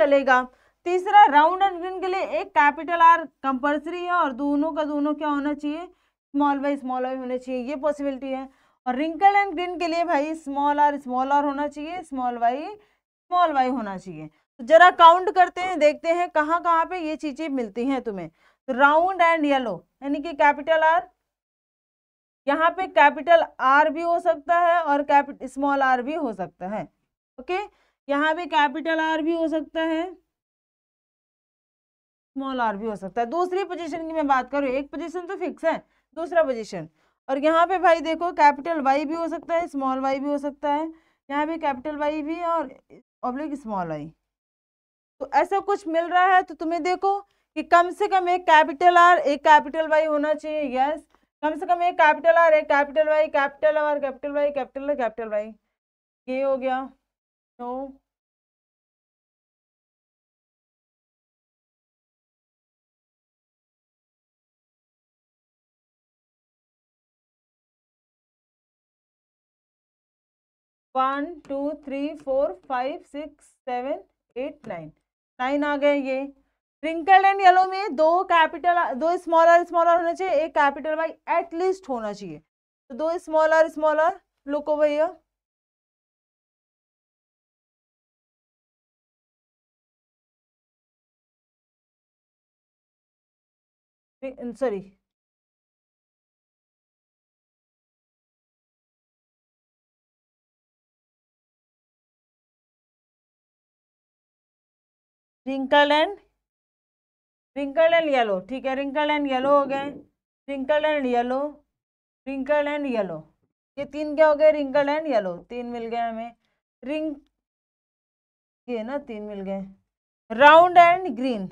चलेगा तीसरा राउंड एंड ग्रीन के लिए एक कैपिटल आर कंपल्सरी है और दोनों का दोनों क्या होना चाहिए स्मॉल वाई स्मॉल वाई होना चाहिए ये पॉसिबिलिटी है और रिंकल्ड एंड ग्रीन के लिए भाई स्मॉल आर स्मॉल आर होना चाहिए स्मॉल वाई स्मॉल वाई होना चाहिए जरा काउंट करते हैं देखते हैं कहाँ कहाँ पे ये चीजें मिलती हैं तुम्हें तो राउंड एंड येलो यानी कि कैपिटल आर यहाँ पे कैपिटल आर भी हो सकता है और कैपिटल स्मॉल आर भी हो सकता है ओके यहाँ पे कैपिटल आर भी हो सकता है स्मॉल आर भी हो सकता है दूसरी पोजीशन की मैं बात करूँ एक पोजीशन तो फिक्स है दूसरा पोजीशन और यहाँ पे भाई देखो कैपिटल वाई भी हो सकता है स्मॉल वाई भी हो सकता है यहाँ पे कैपिटल वाई भी और ऑब्लिक स्मॉल वाई तो ऐसा कुछ मिल रहा है तो तुम्हें देखो कि कम से कम एक कैपिटल आर एक कैपिटल वाई होना चाहिए यस कम से कम एक कैपिटल आर एक capital Y capital R capital Y capital capital Y ये हो गया नो तो, one two three four five six seven eight nine line आ गए ये रिंकल्ड एंड येलो में दो कैपिटल दो स्मॉल आर स्मॉल होना चाहिए एक कैपिटल वाई एटलीस्ट होना चाहिए तो दो small R small R look over sorry wrinkle and wrinkle and yellow ठीक है रिंकल एंड येलो हो गए wrinkle and yellow wrinkle and yellow ये तीन क्या हो गए रिंकल एंड येलो तीन मिल गए हमें रिंक ये ना तीन मिल गए round and green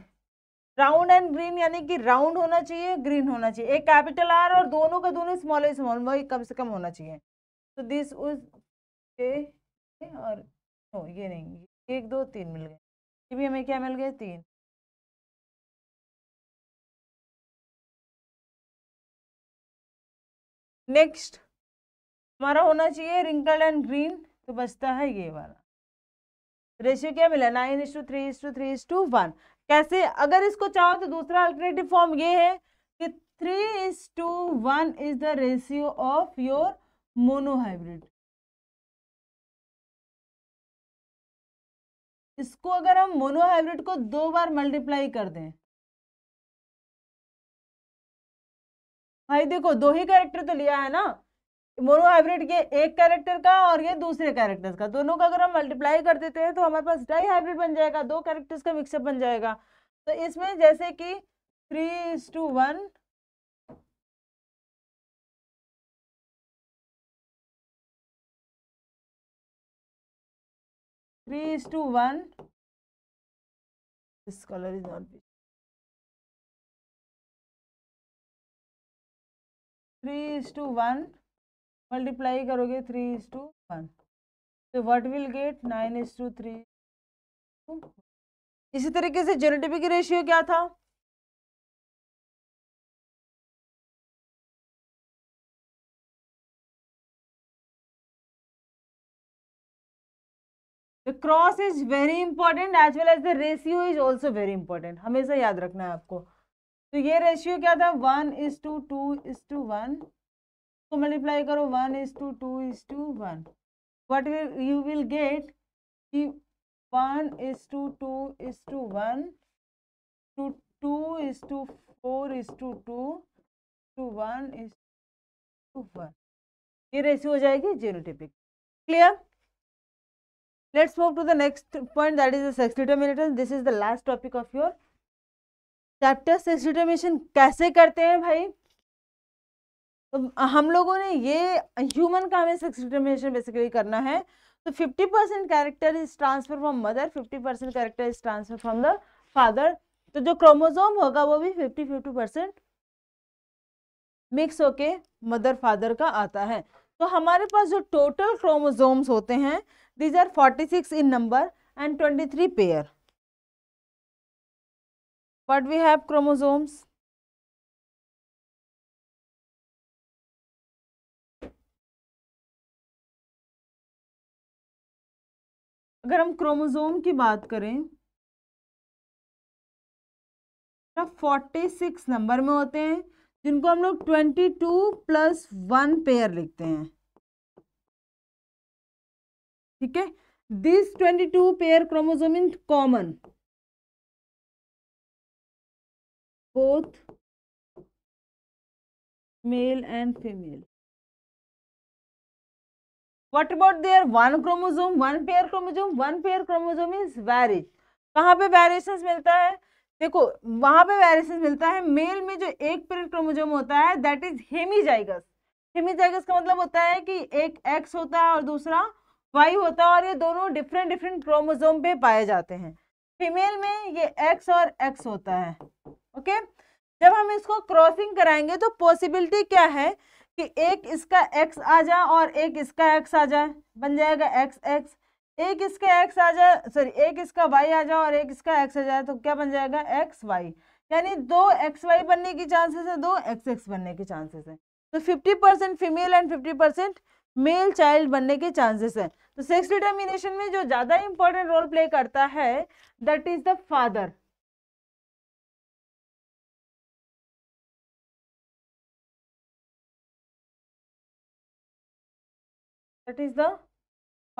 round and green यानी कि राउंड होना चाहिए ग्रीन होना चाहिए एक कैपिटल आर और दोनों का दोनों स्मॉल स्मॉल वही कम से कम होना चाहिए तो दिस उस के और ओ, oh, ये नहीं एक दो तीन मिल गए भी हमें क्या मिल गए तीन नेक्स्ट हमारा होना चाहिए रिंकल एंड ग्रीन तो बचता है ये वाला रेशियो क्या मिला nine is to three is to three is to one कैसे अगर इसको चाहो तो दूसरा अल्टरनेटिव फॉर्म ये है कि three is to one is the ratio of your monohybrid इसको अगर हम मोनोहाइब्रिड को दो बार मल्टीप्लाई कर दें भाई देखो दो ही कैरेक्टर तो लिया है ना मोनोहाइब्रिड के एक कैरेक्टर का और ये दूसरे कैरेक्टर्स का दोनों का अगर हम मल्टीप्लाई कर देते हैं तो हमारे पास डाई हाइब्रिड बन जाएगा दो कैरेक्टर्स का मिक्सअप बन जाएगा तो इसमें जैसे कि three is to one 3 is to 1 this color is not visible 3 is to 1 multiply karoge 3 is to 1 so what will get 9 is to 3 इसी तरीके से जेनेटिविक रेशियो क्या था the cross is very important as well as the ratio is also very important हमेशा याद रखना है आपको तो ये रेशियो क्या था one is to two is to one को मल्टीप्लाई करो one is to two is to one what you will get कि one is to two is to one two two is to four is to two two one is to one ये ratio हो जाएगी genotypic clear let's move to the next point that is the sex determination this is the last topic of your chapter sex determination कैसे करते हैं भाई तो हम लोगों ने ये ह्यूमन का हमें सेक्स डिटर्मिनेशन बेसिकली करना है तो 50 percent character is transfer from mother 50 percent character is transfer from the father तो जो क्रोमोजोम होगा वो भी 50 50 परसेंट मिक्स होके मदर फादर का आता है तो हमारे पास जो टोटल क्रोमोजोम्स होते हैं these are forty six in number and twenty three pair but we have chromosomes अगर हम क्रोमोजोम की बात करें फोर्टी सिक्स नंबर में होते हैं जिनको हम लोग twenty two plus one pair लिखते हैं ठीक है this twenty two pair chromosome in common both male and female what about their one chromosome one pair chromosome one pair chromosome is varies कहाँ पे वेरिएशन मिलता है देखो वहां पे वेरिएशन मिलता है मेल में जो एक पेयर क्रोमोजोम होता है दैट इज हेमीजाइगस हेमीजाइगस का मतलब होता है कि एक एक्स होता है और दूसरा वाई होता है और ये दोनों डिफरेंट डिफरेंट क्रोमोजोम पे पाए जाते हैं फीमेल में ये एक्स और एक्स होता है ओके जब हम इसको क्रॉसिंग कराएंगे तो पॉसिबिलिटी क्या है कि एक इसका एक्स आ जाए और एक इसका एक्स आ जाए बन जाएगा एक्स एक्स एक इसका एक्स आ जाए सॉरी एक इसका वाई आ जाए और एक इसका एक्स आ जाए तो क्या बन जाएगा एक्स वाई यानी दो एक्स वाई बनने की चांसेस है दो एक्स एक्स बनने के चांसेस है तो fifty percent female and fifty percent male child बनने के चांसेस है तो सेक्स डिटर्मिनेशन में जो ज़्यादा इंपॉर्टेंट रोल प्ले करता है that is the father that is the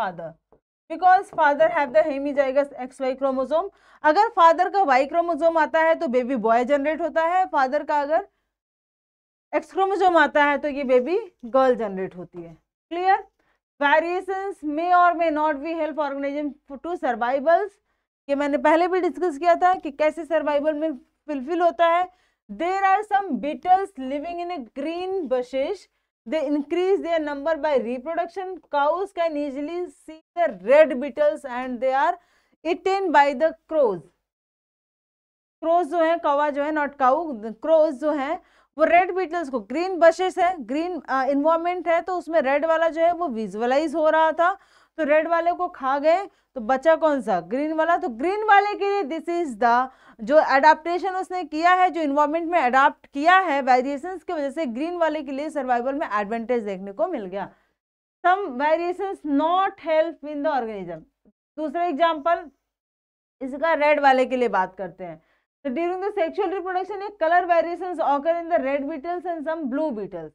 father because father have the hemizygous X Y chromosome अगर फादर का वाई क्रोमोजोम आता है तो बेबी बॉय जनरेट होता है फादर का अगर एक्स क्रोमोजोम आता है तो ये बेबी गर्ल जनरेट होती है क्लियर वेरिएशंस मे और may not be help organism to survivals ये मैंने पहले भी डिस्कस किया था कि कैसे सर्वाइवल में फुलफिल होता है there are some beetles living in a green bushes they increase their number by reproduction crows can easily see the red beetles and they are eaten by the crows crows जो है कौवा जो है not cow crows जो है वो red beetles को green bushes है ग्रीन इन्वायरमेंट है तो उसमें रेड वाला जो है वो विजुअलाइज हो रहा था तो रेड वाले को खा गए तो बचा कौन सा ग्रीन वाला तो ग्रीन वाले के लिए दिस इज द जो एडाप्टेशन उसने किया है जो इन्वायरमेंट में अडाप्ट किया है वेरिएशन की वजह से ग्रीन वाले के लिए सर्वाइवल में एडवांटेज देखने को मिल गया some variation not help in the organism दूसरा एग्जाम्पल इसका रेड वाले के लिए बात करते हैं तो ड्यूरिंग द सेक्सुअल रिप्रोडक्शन एक colour variation occur in the red beetles and some blue beetles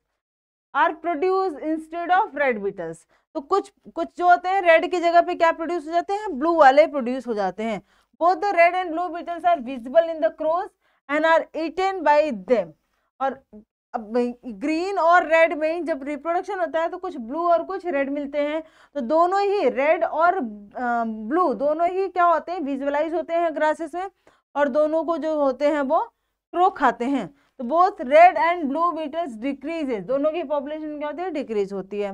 are produce instead of red beetles तो कुछ कुछ जो होते हैं रेड की जगह पे क्या प्रोड्यूस हो जाते हैं ब्लू वाले प्रोड्यूस हो जाते हैं both the red and blue beetles are visible in the crows and are eaten by them और अब ग्रीन और रेड में जब रिप्रोडक्शन होता है तो कुछ ब्लू और कुछ रेड मिलते हैं तो दोनों ही रेड और ब्लू दोनों ही क्या होते हैं विजुअलाइज होते हैं ग्रासेस में और दोनों को जो होते हैं वो क्रो खाते हैं तो both red and blue beetles decreases दोनों की पॉपुलेशन क्या होती है डिक्रीज होती है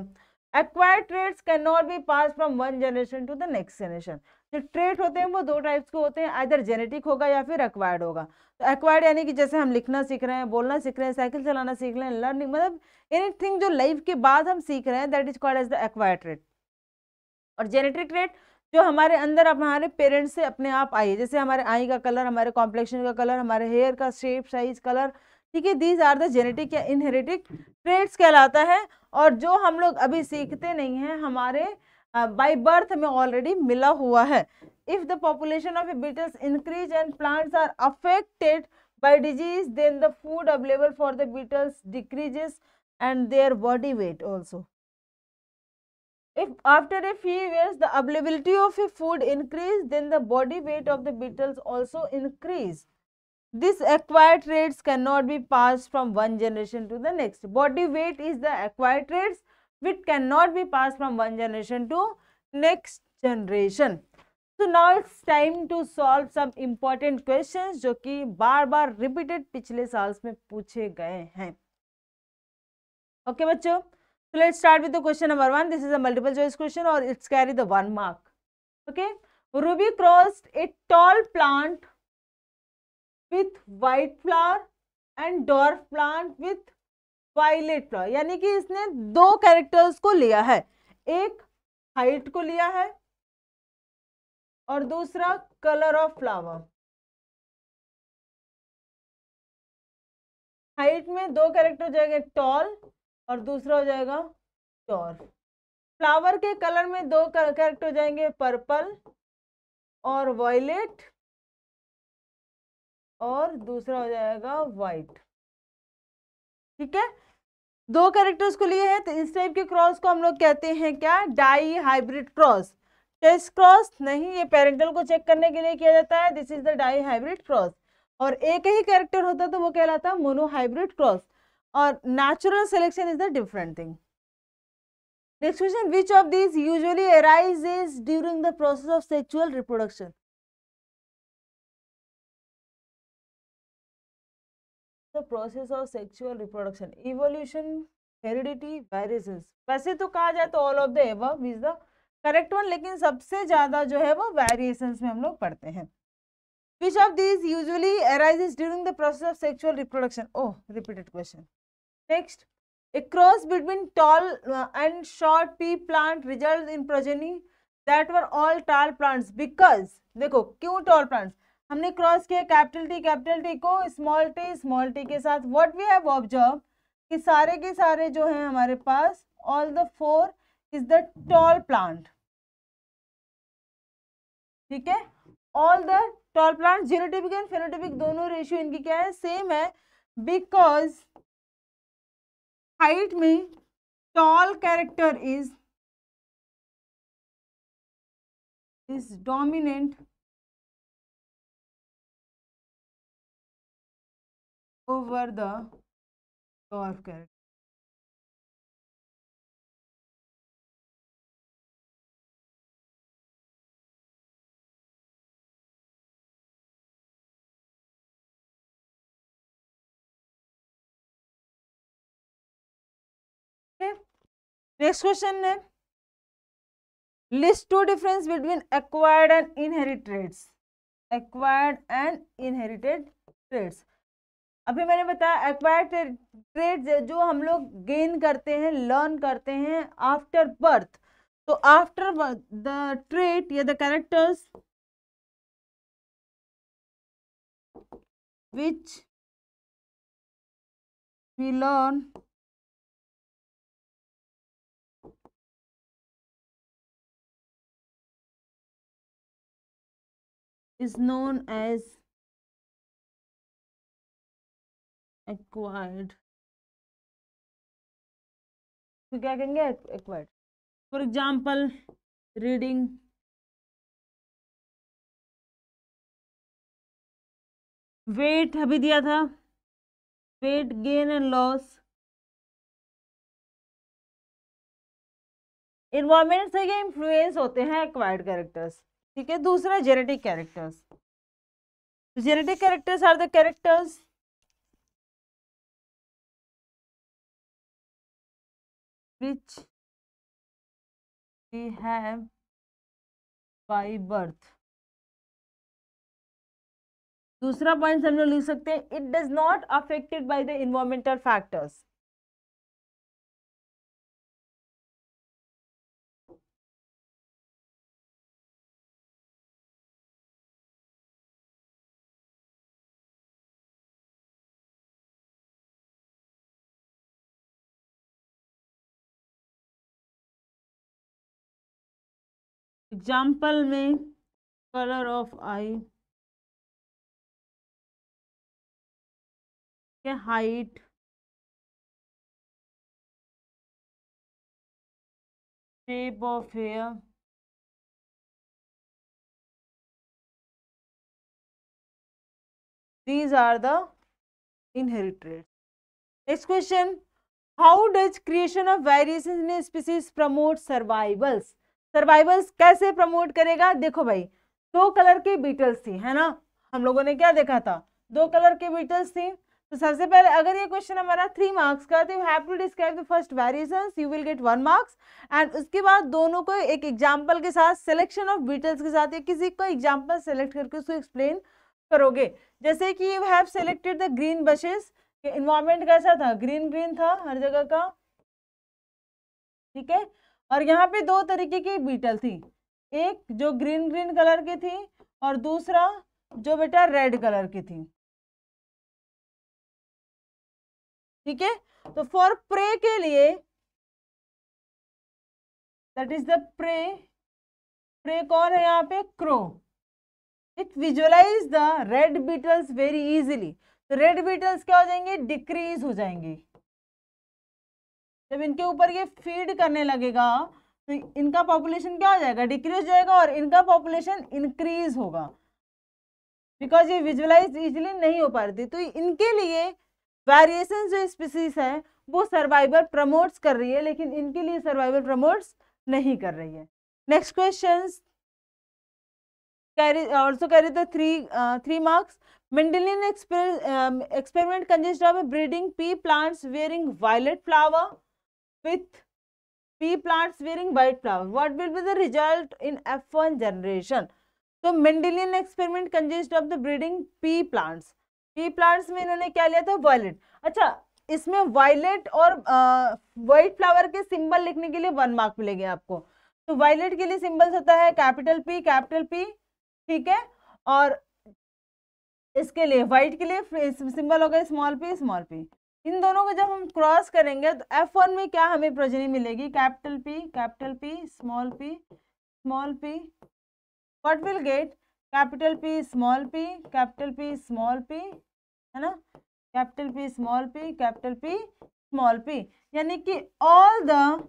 acquire traits can not be pass from one generation to the next generation जो ट्रेड होते हैं वो दो टाइप्स के होते हैं आइधर जेनेटिक होगा या फिर एक्वायर्ड होगा तो एक्वायर्ड यानी कि जैसे हम लिखना सीख रहे हैं बोलना सीख रहे हैं साइकिल चलाना सीख रहे हैं लर्निंग मतलब एनी जो लाइफ के बाद हम सीख रहे हैं that is called as the acquire trait और जेनेटिक ट्रेड जो हमारे अंदर हमारे पेरेंट्स से अपने आप आई है जैसे हमारे आई का कलर हमारे कॉम्प्लेक्शन का कलर हमारे हेयर का शेप साइज कलर ठीक है दीज आर द जेनेटिक या इनहेरिटिक ट्रेड्स कहलाता है और जो हम लोग अभी सीखते नहीं हैं हमारे बाई बर्थ में ऑलरेडी मिला हुआ है if the population of beetles increase and plants are affected by disease then the food available for the beetles decreases and their body weight also If after a few years the availability of a food increase, then the body weight of the beetles also increase. this acquired traits cannot be passed from one generation to the next body weight is the acquired traits which cannot be passed from one generation to next generation so now it's time to solve some important questions जो कि बार बार repeated पिछले salts में पूछे गए हैं okay okay, बच्चों so let's start with the question number one this is a multiple choice question or it's carry the one mark okay ruby crossed a tall plant with white flower and dwarf plant with violet flower यानी कि इसने दो characters को लिया है एक height को लिया है और दूसरा कलर ऑफ फ्लावर हाइट में दो कैरेक्टर हो जाएंगे टॉल और दूसरा हो जाएगा टॉर फ्लावर के कलर में दो कैरेक्टर हो जाएंगे पर्पल और वॉयलेट और दूसरा हो जाएगा वाइट ठीक है दो कैरेक्टर्स को लिए है तो इस टाइप के क्रॉस को हम लोग कहते हैं क्या dihybrid cross test cross नहीं ये पेरेंटल को चेक करने के लिए किया जाता है this is the dihybrid cross और एक ही कैरेक्टर होता तो वो कहलाता है मोनो हाइब्रिड क्रॉस और natural selection is the different thing next question which of this usually arise during the process of sexual reproduction the process of sexual reproduction evolution heredity viruses वैसे तो कहा जाए तो all of the above is the correct one लेकिन सबसे ज़्यादा जो है वो वेरिएशंस में हम लोग पढ़ते हैं which of this usually arises during the process of sexual reproduction oh repeated question next A cross between tall uh, and short pea plant results in progeny that were all tall plants because देखो क्यों tall plants हमने cross किया capital T capital T को small T small T के साथ what we have observe कि सारे के सारे जो हैं हमारे पास all the four is the tall plant ठीक है all the tall plant genotypic and phenotypic दोनों रेशियो इनकी क्या है सेम है बिकॉज हाइट में tall character is is dominant over the curve character next question है list two difference between acquired and inherited traits acquired and inherited traits अभी मैंने बताया एक्वायर ट्रेड जो हम लोग गेन करते हैं लर्न करते हैं आफ्टर बर्थ तो आफ्टर द ट्रेड या the characters which we learn is known as acquired तो क्या कहेंगे acquired for example reading weight अभी दिया था weight gain and loss environment से ये इन्फ्लुएंस होते हैं एक्वायर्ड कैरेक्टर्स ठीक है दूसरा genetic characters genetic characters are the characters which we have by birth दूसरा पॉइंट हम लोग लिख सकते हैं it does not affected by the environmental factors example में कलर ऑफ आई के height shape of hair these are the inherited next question how does creation of variation in species promote survivals survivals कैसे promote करेगा देखो भाई दो colour के Beatles थी है ना हम लोगों ने क्या देखा था दो कलर के बीटल्स थी तो सबसे पहले अगर ये क्वेश्चन हमारा थ्री मार्क्स का तो you have to describe the first variation you will get one marks and उसके बाद दोनों को एक एग्जाम्पल के साथ सिलेक्शन ऑफ बीटल्स के साथ या किसी को एग्जाम्पल सेलेक्ट करके उसको एक्सप्लेन करोगे जैसे कि you have selected the green buses environment कैसा था ग्रीन ग्रीन था हर जगह का ठीक है और यहाँ पे दो तरीके की बीटल थी एक जो ग्रीन ग्रीन कलर की थी और दूसरा जो बेटा रेड कलर की थी ठीक है तो फॉर प्रे के लिए that is the prey prey कौन है यहाँ पे crow it visualise the red beetles very easily तो रेड बीटल्स क्या हो जाएंगे डिक्रीज हो जाएंगे जब इनके ऊपर ये फीड करने लगेगा तो इनका पॉपुलेशन क्या हो जाएगा डिक्रीज जाएगा और इनका पॉपुलेशन इंक्रीज होगा बिकॉज ये विजुअलाइज इजिली नहीं हो पाती तो इनके लिए वेरिएशन जो स्पीसीज है वो सर्वाइवल प्रमोट्स कर रही है लेकिन इनके लिए सर्वाइवल प्रमोट्स नहीं कर रही है next question also also carry the three uh, three marks mendelian exper um, experiment consists of breeding pea plants with pea plants wearing white flowers. What will be the result in F1 generation? तो Mendelian experiment consist of the breeding pea plants pea plants में इन्होंने क्या लिया था violet अच्छा इसमें violet और white flower के सिंबल लिखने के लिए वन मार्क मिलेंगे आपको तो वायलेट के लिए सिंबल्स होता है कैपिटल पी कैपिटल पी ठीक है और इसके लिए वाइट के लिए सिंबल होगा स्मॉल पी स्मॉल पी इन दोनों को जब हम क्रॉस करेंगे तो एफ वन में क्या हमें प्रजनी मिलेगी capital P capital P small p small p what will get capital P small p capital P small p है ना capital P small p capital P small p यानी कि all the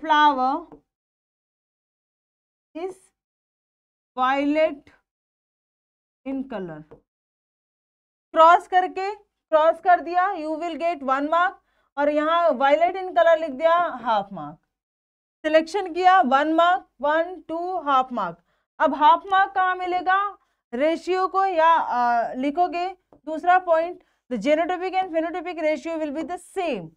flower is violet in colour cross करके cross कर दिया you will get one mark और यहाँ violet in colour लिख दिया हाफ मार्क सिलेक्शन किया one mark one two half mark अब हाफ मार्क कहाँ मिलेगा रेशियो को या आ, लिखोगे दूसरा point the genotypic and phenotypic ratio will be the same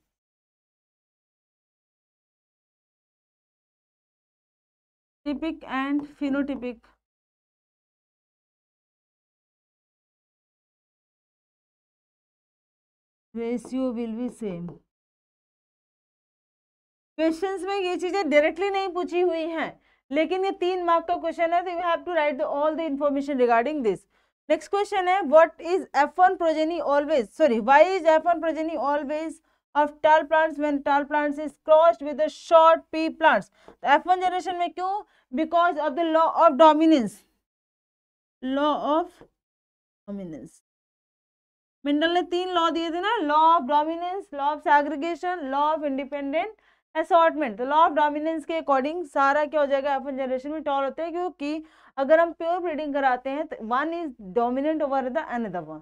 typic and phenotypic ratio will be same question में ये चीज़ें डायरेक्टली नहीं पूछी हुई हैं लेकिन ये तीन मार्क का क्वेश्चन है तो you have to write the all the information regarding this next question है what is F one progeny always sorry why is F one progeny always of tall plants when tall plants is crossed with the short pea plants F one generation में क्यों because of the law of dominance law of dominance Mendel ने तीन law दिए थे ना law of dominance law of सैग्रीगेशन law of independent assortment तो law of dominance के according सारा क्या हो जाएगा अपन जनरेशन में टॉल होते हैं क्योंकि अगर हम प्योर ब्रीडिंग कराते हैं तो one is dominant over the another one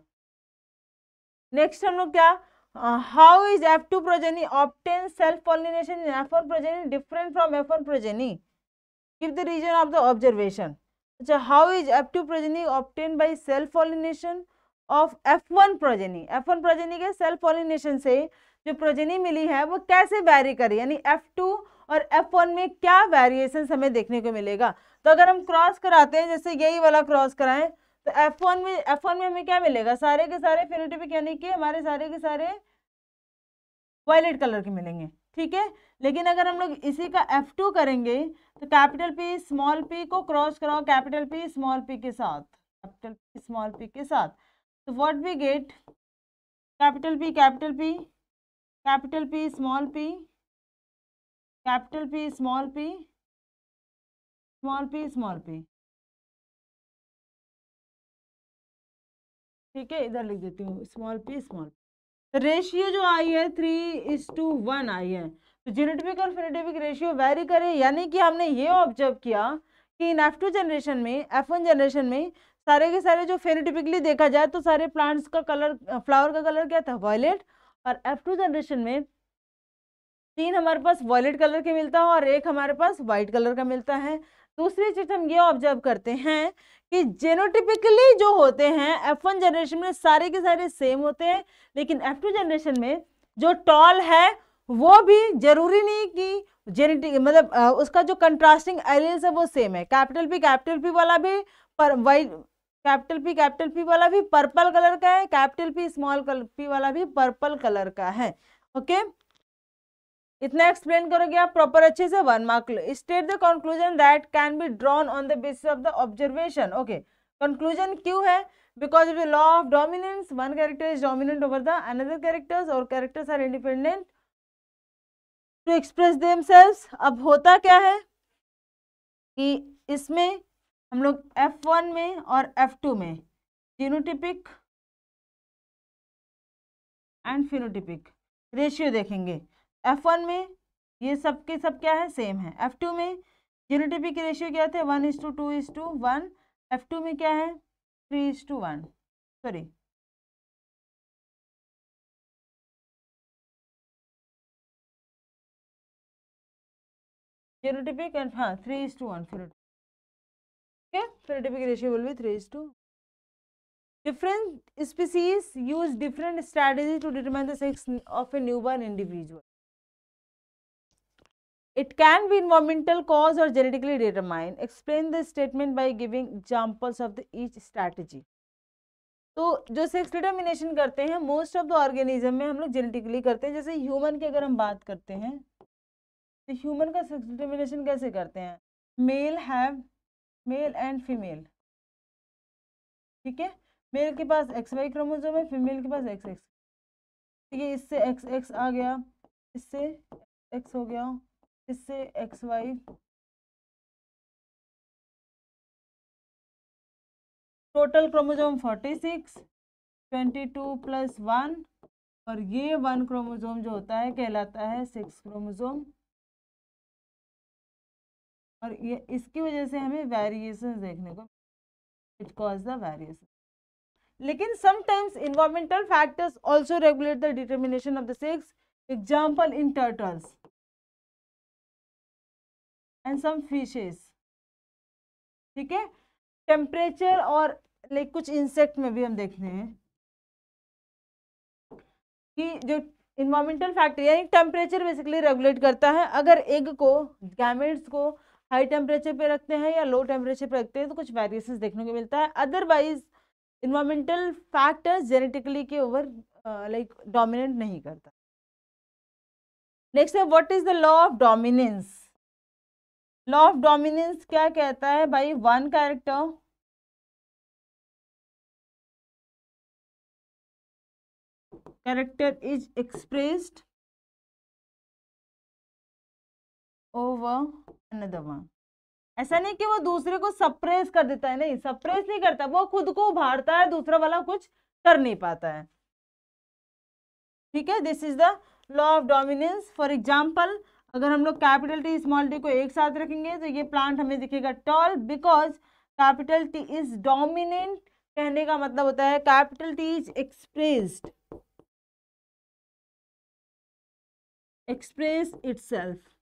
next हम लोग क्या how is F two progeny obtain self pollination in F progeny different from F progeny give the reason of the observation अच्छा how is F two progeny obtain by self pollination of F one progeny F one progeny के self pollination से जो progeny मिली है वो कैसे vary करी यानी F two और एफ वन में क्या वेरिएशन हमें देखने को मिलेगा तो अगर हम क्रॉस कराते हैं जैसे यही वाला क्रॉस कराएं तो एफ वन में एफ वन में हमें क्या मिलेगा सारे के सारे फिनोटिपिक यानी कि हमारे सारे के सारे वायलेट कलर के मिलेंगे ठीक है लेकिन अगर हम लोग इसी का एफ टू करेंगे तो कैपिटल पी स्मॉल पी को क्रॉस कराओ कैपिटल पी स्मॉल पी के साथ कैपिटल पी स्मॉल पी के साथ तो what we get capital P capital P capital P small p capital P small p small p small p ठीक है इधर लिख देती हूँ स्मॉल पी स्मॉल तो रेशियो जो आई है थ्री इज टू वन आई है तो जीनेटिक और फिनेटिक रेशियो वेरी करे यानी कि हमने ये ऑब्जर्व किया कि इन एफ टू जनरेशन में एफ वन जनरेशन में सारे के सारे जो फेनोटिपिकली देखा जाए तो सारे प्लांट्स का कलर फ्लावर का कलर क्या था वॉयलेट और एफ टू जनरेशन में तीन हमारे पास वॉयलेट कलर के मिलता है और एक हमारे पास वाइट कलर का मिलता है दूसरी चीज़ हम ये ऑब्जर्व करते हैं कि जेनोटिपिकली जो होते हैं एफ वन जनरेशन में सारे के सारे सेम होते हैं लेकिन एफ टू जनरेशन में जो टॉल है वो भी जरूरी नहीं कि जेनेटिक मतलब उसका जो कंट्रास्टिंग एलियंस है वो सेम है कैपिटल पी कैपिटल पी वाला भी पर white capital P capital P वाला भी पर्पल कलर का है कैपिटल पी स्मॉल पी वाला भी पर्पल कलर का है ओके इतना एक्सप्लेन करोगे आप प्रॉपर अच्छे से वन मार्क लो state the conclusion that can be drawn on the basis of the observation okay conclusion क्यों है because of the law of dominance one character is dominant over the another characters or characters are independent to express themselves अब होता क्या है कि इसमें हम लोग एफ वन में और एफ टू में जीनोटिपिक एंड फिनोटिपिक रेशियो देखेंगे एफ वन में ये सब के सब क्या है सेम है एफ टू में जीनोटिपिक रेशियो क्या थे one is to two is to one F two में क्या है three is to one sorry genotypic and हाँ three is to one phenotypic okay phenotypic ratio will be 3 is to different species use different strategy to determine the sex of a newborn individual it can be environmental cause or genetically determined explain the statement by giving examples of the each strategy तो जो sex determination करते हैं most of the organism में हम लोग genetically करते हैं जैसे ह्यूमन की अगर हम बात करते हैं तो ह्यूमन का सेक्स डिटर्मिनेशन कैसे करते हैं male have male and female ठीक है मेल के पास एक्स वाई क्रोमोजोम है फीमेल के पास एक्स एक्स ठीक है इससे एक्स एक्स आ गया इससे एक्स हो गया इससे X Y total chromosome forty six twenty two plus one और ये वन क्रोमोजोम जो होता है कहलाता है सिक्स क्रोमोजोम और ये इसकी वजह से हमें वेरिएशन देखने को इट कॉज द वेरिएशन लेकिन sometimes environmental factors also regulate the determination of the sex example in turtles and some fishes ठीक है टेम्परेचर और लाइक कुछ इंसेक्ट में भी हम देखते हैं कि जो इन्वायरमेंटल फैक्टर यानी टेम्परेचर बेसिकली रेगुलेट करता है अगर एग को गैमेट्स को हाई टेम्परेचर पे रखते हैं या लो टेम्परेचर पे रखते हैं तो कुछ वेरिएशन देखने को मिलता है अदरवाइज इन्वामेंटल फैक्टर्स जेनेटिकली के ओवर लाइक डोमिनेंट नहीं करता नेक्स्ट है what is the law of dominance law of dominance क्या कहता है भाई one character character is expressed over another one ऐसा हम्म। नहीं कि वो दूसरे को सप्रेस कर देता है नहीं सप्रेस नहीं करता वो खुद को उभारता है दूसरा वाला कुछ कर नहीं पाता है ठीक है this is the law of dominance for example अगर हम लोग कैपिटल टी स्मॉल टी को एक साथ रखेंगे तो ये प्लांट हमें दिखेगा tall because capital T is dominant कहने का मतलब होता है capital T is expressed express itself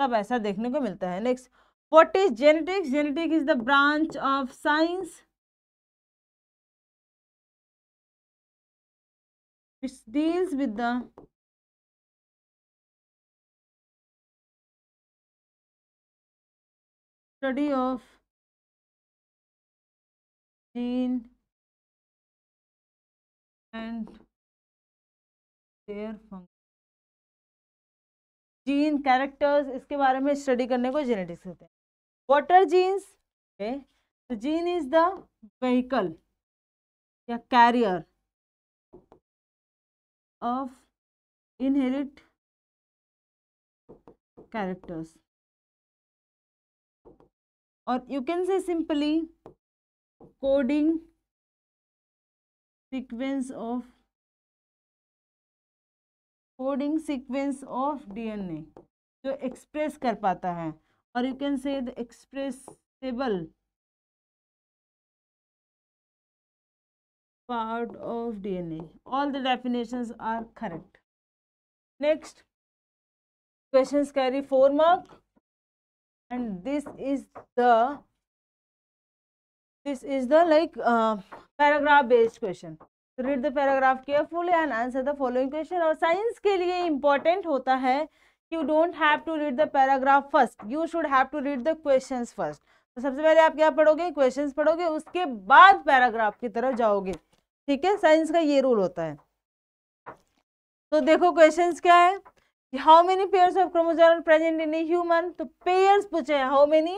तब ऐसा देखने को मिलता है next what is genetics genetics is the branch of science deals with the study of gene and function gene characters इसके बारे में स्टडी करने को जेनेटिक्स होते हैं what are genes okay gene is the vehicle या कैरियर ऑफ इनहेरिट कैरेक्टर्स और you can say simply coding sequence of coding sequence of DNA जो एक्सप्रेस कर पाता है और you can say the expressible part of DNA all the definition are correct next question carry four mark and this is the this is the like paragraph based question तो read the paragraph carefully and answer the following question और science के लिए important होता है you don't have to read the paragraph first you should have to read the question first तो सबसे पहले आप क्या पढ़ोगे क्वेश्चन पढ़ोगे उसके बाद पैराग्राफ की तरफ जाओगे ठीक है साइंस का ये रूल होता है तो देखो क्वेश्चन क्या है how many pairs of chromosome present in human तो पेयर्स पूछे हैं how many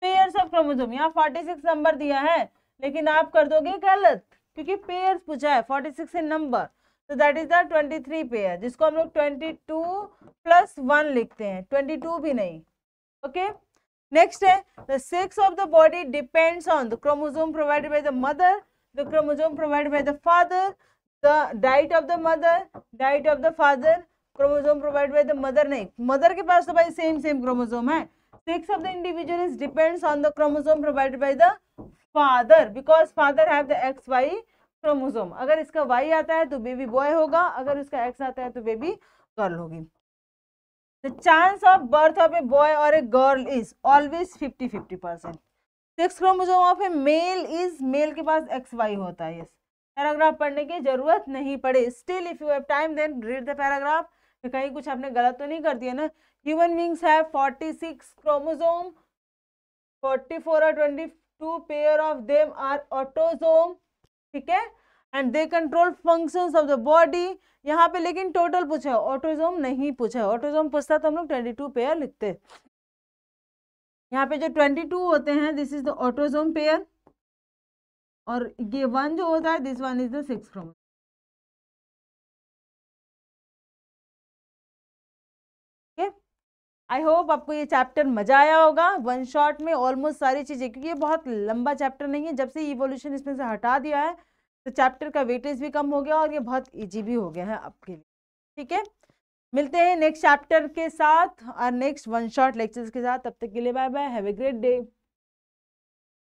pairs of chromosome यहाँ फोर्टी सिक्स नंबर दिया है लेकिन आप कर दोगे गलत क्योंकि पेयर पूछा है फोर्टी सिक्स इन नंबर तो that is the twenty three pair जिसको हम लोग ट्वेंटी टू प्लस वन लिखते हैं ट्वेंटी टू भी नहीं ओके नेक्स्ट है the sex of the body depends on the chromosome provided by the mother the chromosome provided by the father the diet of the mother diet of the father chromosome provide by the mother नहीं mother के पास तो भाई same same chromosome है sex of the individual is depends on the chromosome provided by the father because father have the X Y chromosome अगर इसका Y आता है तो बेबी बॉय होगा अगर उसका एक्स आता है तो बेबी गर्ल होगी the chance of birth of a boy और a girl is always fifty fifty percent sex chromosome of a male is male के पास एक्स वाई होता है पैराग्राफ पढ़ने की जरूरत नहीं पड़े still if you have time then read the paragraph कहीं कुछ आपने गलत तो नहीं कर दिया ना human beings have forty six chromosome forty four और twenty two pair of them are autosome ठीक है and they control functions of the body यहाँ पे लेकिन टोटल पूछा है ऑटोजोम नहीं पूछा है ऑटोजोम पूछता तो हम लोग ट्वेंटी टू पेयर लिखते यहाँ पे जो ट्वेंटी टू होते हैं this is the autosome pair और ये वन जो होता है this one is the six chromo I hope आपको ये चैप्टर मजा आया होगा वन शॉट में ऑलमोस्ट सारी चीज़ें क्योंकि ये बहुत लंबा चैप्टर नहीं है जब से इवोल्यूशन इसमें से हटा दिया है तो चैप्टर का वेटेज भी कम हो गया और ये बहुत ईजी भी हो गया है आपके लिए ठीक है मिलते हैं नेक्स्ट चैप्टर के साथ और नेक्स्ट वन शॉट लेक्चर्स के साथ तब तक के लिए bye bye have a great day